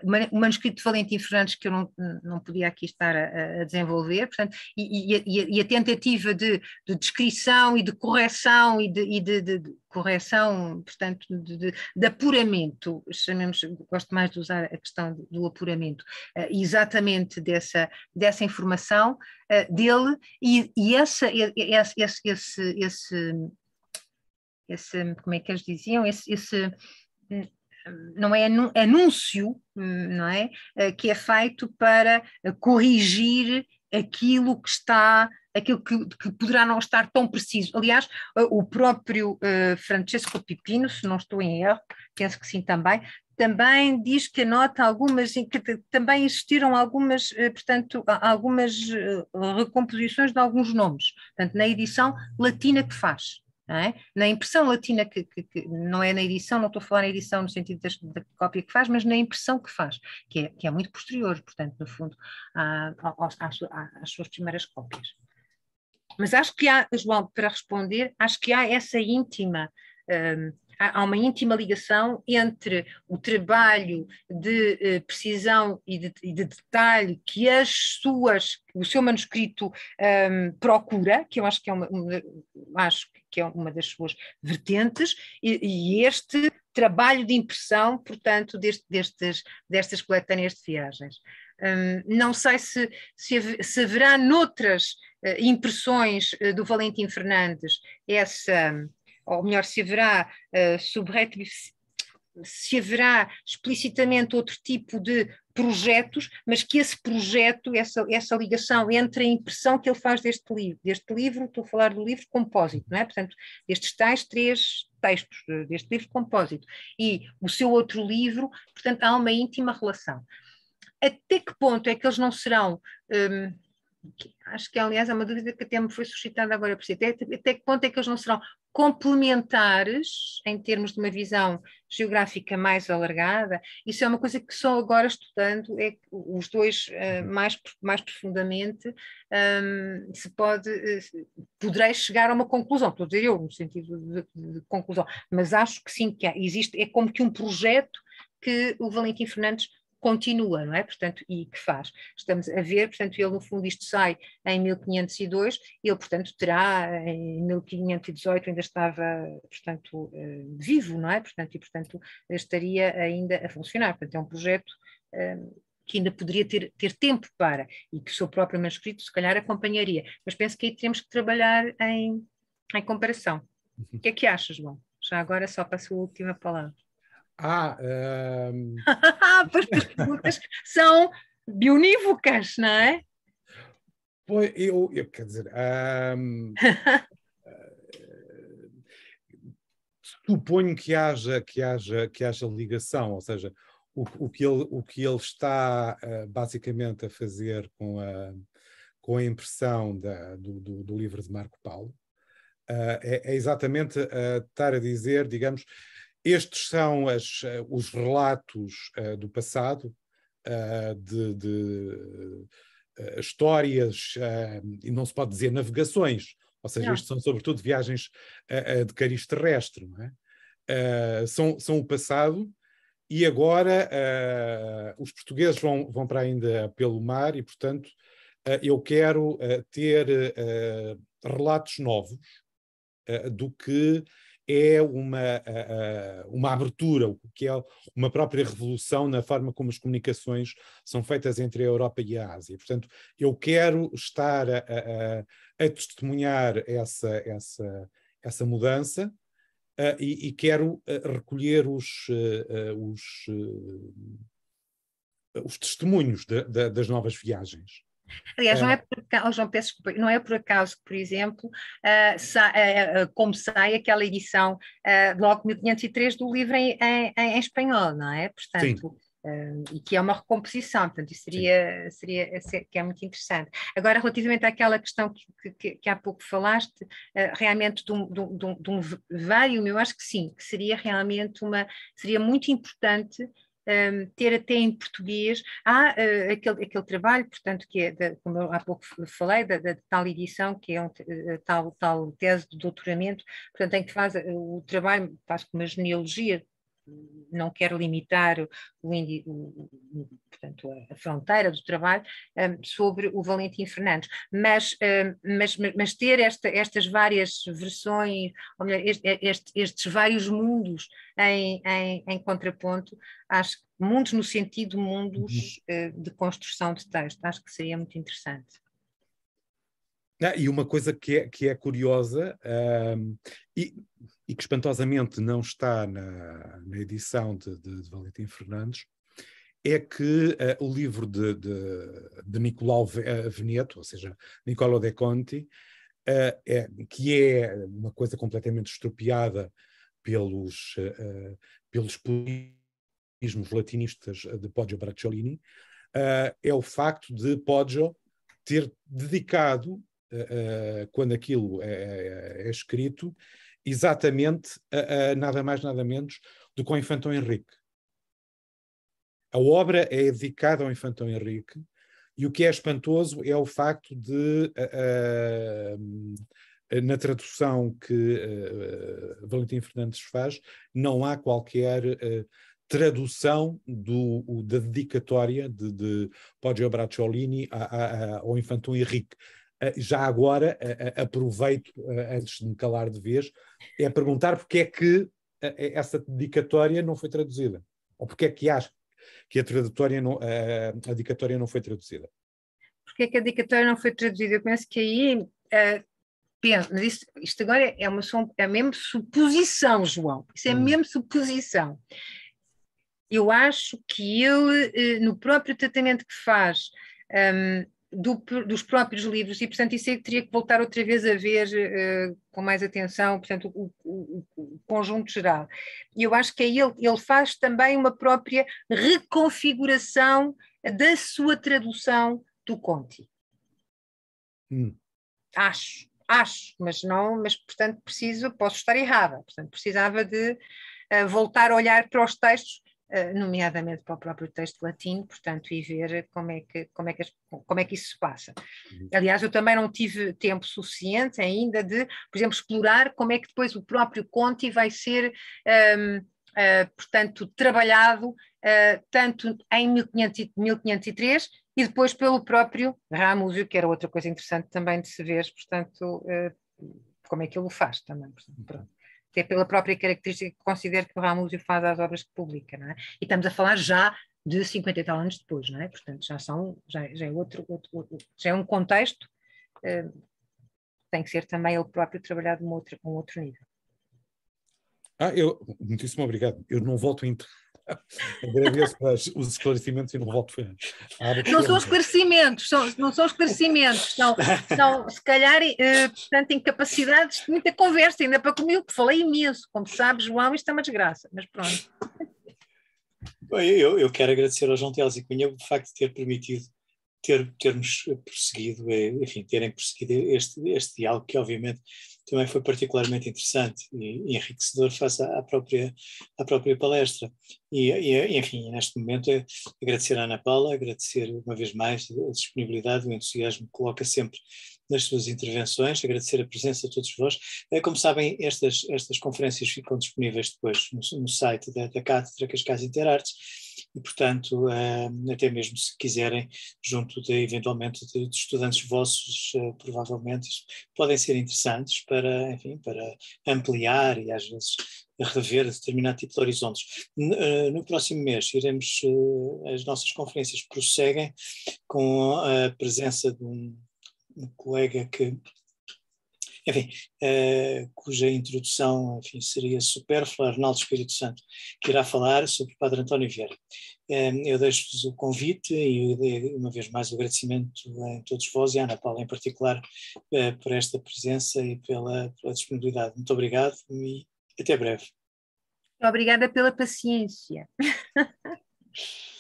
o eh, manuscrito de Valentim Fernandes, que eu não, não podia aqui estar a, a desenvolver, portanto, e, e, e a tentativa de, de, descrição e de correção e de, e de, de correção, portanto, de, apuramento, chamemos, gosto mais de usar a questão do apuramento, eh, exatamente dessa, dessa informação eh, dele e, e essa, esse, esse, esse, esse, como é que eles diziam, esse, esse não é anúncio, não é, eh, que é feito para eh, corrigir aquilo que está aquilo que, que, poderá não estar tão preciso. Aliás, eh, o próprio Francesco Pipino, se não estou em erro, penso que sim também, também diz que anota algumas, que também existiram algumas, portanto, algumas recomposições de alguns nomes, portanto, na edição latina que faz. É? Na impressão latina, que, que, que, não é na edição, não estou a falar na edição no sentido da cópia que faz, mas na impressão que faz, que é, que é muito posterior, portanto, no fundo, às, suas primeiras cópias. Mas acho que há, João, para responder, acho que há essa íntima hum, há uma íntima ligação entre o trabalho de uh, precisão e de, de, detalhe que as suas, o seu manuscrito um, procura, que eu acho que é uma, uma, acho que é uma das suas vertentes, e, e este trabalho de impressão, portanto, deste, destes, destas coletâneas de viagens. Hum, não sei se, se, se haverá noutras uh, impressões uh, do Valentim Fernandes essa ou melhor, se haverá uh, se haverá explicitamente outro tipo de projetos, mas que esse projeto, essa, essa ligação entre a impressão que ele faz deste livro, deste livro, estou a falar do livro compósito, não é? Portanto, estes tais três textos, eh, deste livro compósito, e o seu outro livro, portanto, há uma íntima relação. Até que ponto é que eles não serão. Hum, Acho que, aliás, é uma dúvida que até me foi suscitada agora por si. Até, até que ponto é que eles não serão complementares em termos de uma visão geográfica mais alargada? Isso é uma coisa que só agora estudando é os dois uh, mais, mais profundamente um, se pode, uh, poderei chegar a uma conclusão, estou a dizer eu no sentido de, de, conclusão, mas acho que sim, que há, existe, é como que um projeto que o Valentim Fernandes continua, não é? Portanto, e que faz? Estamos a ver, portanto, ele no fundo isto sai em 1502, ele portanto terá em 1518 ainda estava, portanto, eh, vivo, não é? Portanto, e portanto estaria ainda a funcionar, portanto é um projeto eh, que ainda poderia ter, ter tempo para, e que o seu próprio manuscrito se calhar acompanharia, mas penso que aí temos que trabalhar em, em comparação. Uhum. O que é que achas, João? Já agora só para a sua última palavra. Ah, um... [laughs] Ehm, as perguntas são bionívocas, não é? Pois, eu, eu quer dizer, um, ehm, eh, suponho que haja, que haja, que haja ligação, ou seja, o, o, que ele, o que ele está uh, basicamente a fazer com a, com a impressão da, do, do, do, livro de Marco Paulo uh, é, é, exatamente uh, estar a dizer, digamos, estes são as, eh, os relatos uh, do passado, uh, de, de uh, histórias, e não se pode dizer navegações, ou seja, não. isto são sobretudo viagens de cariz terrestre, é? são, são o passado, e agora os portugueses vão, vão para ainda pelo mar, e portanto eu quero ter relatos novos do que é uma, uma abertura, o que é uma própria revolução na forma como as comunicações são feitas entre a Europa e a Ásia. Portanto, eu quero estar a, a, a testemunhar essa, essa, essa mudança e, e, quero recolher os, os, os testemunhos de, de, das novas viagens. Aliás, é. não, é, é por, oh, João, peço desculpa, não é por acaso que, por exemplo, uh, sa, uh, como sai aquela edição uh, logo 1503 do livro em, em, em espanhol, não é? Portanto, e que é uma recomposição, portanto, isso seria, seria, que é muito interessante. Agora, relativamente àquela questão que, que, que há pouco falaste, realmente de um, de, um, de um, de eu acho que sim, que seria realmente uma, seria muito importante um, ter até em português. Há uh, aquele, aquele trabalho, portanto, que é, de, como eu há pouco falei, da, da tal edição, que é um, eh, tal, tal tese de doutoramento, portanto, em que faz uh, o trabalho, faz uma genealogia não quero limitar o, o, portanto, a fronteira do trabalho um, sobre o Valentim Fernandes, mas, um, mas, mas ter esta, estas várias versões, ou melhor, este, é, este, estes vários mundos em, em, em contraponto, acho que mundos no sentido mundos uh, de construção de texto, acho que seria muito interessante. Ah, e uma coisa que é, que é curiosa um, e, e, que espantosamente não está na, na edição de, de, de, Valentim Fernandes é que uh, o livro de, de, de Nicolau ah, Veneto, ou seja, Nicolau de Conti, uh, é, que é uma coisa completamente estropiada pelos, uh, pelos purismos latinistas de Poggio Bracciolini, é o facto de Poggio ter dedicado uh, quando aquilo é, é, é escrito, exatamente uh, nada mais, nada menos do que ao Infantão Henrique. A obra é dedicada ao Infantão Henrique, e o que é espantoso é o facto de, na tradução que Valentim Fernandes faz, não há qualquer tradução do, da dedicatória de, de Poggio Bracciolini ao Infantão Henrique. Eh, já agora, eh, eh, aproveito antes de me calar de vez, é perguntar porque é que essa dedicatória não foi traduzida. Ou porque é que acho que a, tradutória não, a, dedicatória não foi traduzida? Porque é que a dedicatória não foi traduzida? Eu penso que aí. Uh, penso, isto, isto, agora é, uma, é mesmo suposição, João. Isso é hum. mesmo suposição. Eu acho que ele, no próprio tratamento que faz. Um, do, dos próprios livros e, portanto, isso aí teria que voltar outra vez a ver uh, com mais atenção, portanto, o, o, o conjunto geral. E eu acho que aí é ele, ele faz também uma própria reconfiguração da sua tradução do Conti. Hum. Acho, acho, mas não, mas portanto preciso, posso estar errada, portanto precisava de uh, voltar a olhar para os textos eh, nomeadamente para o próprio texto latino, portanto, e ver como é que, como é que, como é que isso se passa. Uhum. Aliás, eu também não tive tempo suficiente ainda de, por exemplo, explorar como é que depois o próprio Conte vai ser, um, ehm, uh, eh, portanto, trabalhado uh, tanto em 1500, 1503 e depois pelo próprio Ramusio, que era outra coisa interessante também de se ver, portanto, uh, como é que ele o faz também. Portanto, pronto até pela própria característica que considero que o Ramos faz às obras que publica, não é? E estamos a falar já de 50 e tal anos depois, não é? Portanto, já são, já, já é outro, outro, já é um contexto eh, tem que ser também ele próprio trabalhado um outro, um outro nível. Ah, eu, muitíssimo obrigado. Eu não volto a entrar Agradeço os esclarecimentos e não volto foi antes. Não são esclarecimentos, são, não são esclarecimentos, são, são se calhar, eh, portanto, incapacidades de muita conversa, ainda para comigo, que falei imenso. Como sabes, João, isto é uma desgraça, mas pronto. Bem, eu, eu quero agradecer ao João Teles e Cunha o facto de ter permitido ter, termos prosseguido, eh, enfim, terem prosseguido este, este diálogo, que obviamente também foi particularmente interessante e enriquecedor face à, própria, à própria palestra. E, e enfim, neste momento, eh, agradecer à Ana Paula, agradecer uma vez mais a disponibilidade, o entusiasmo que coloca sempre nas suas intervenções, agradecer a presença de todos vós. Eh, como sabem, estas, estas conferências ficam disponíveis depois no, no site da, da Cátedra Cascais Interartes e, portanto, eh, até mesmo se quiserem, junto de, eventualmente, de, de estudantes vossos, eh, provavelmente, podem ser interessantes para, enfim, para ampliar e às vezes rever determinado tipo de horizontes. Eh, no próximo mês iremos, as nossas conferências prosseguem com a presença de um colega que enfim, uh, cuja introdução enfim, seria supérflua, Arnaldo Espírito Santo, que irá falar sobre o Padre António Vieira. Eh, eu deixo-vos o convite e, uma vez mais, o agradecimento a todos vós e à Ana Paula em particular eh, por esta presença e pela, pela disponibilidade. Muito obrigado e até breve. Obrigada pela paciência. [laughs]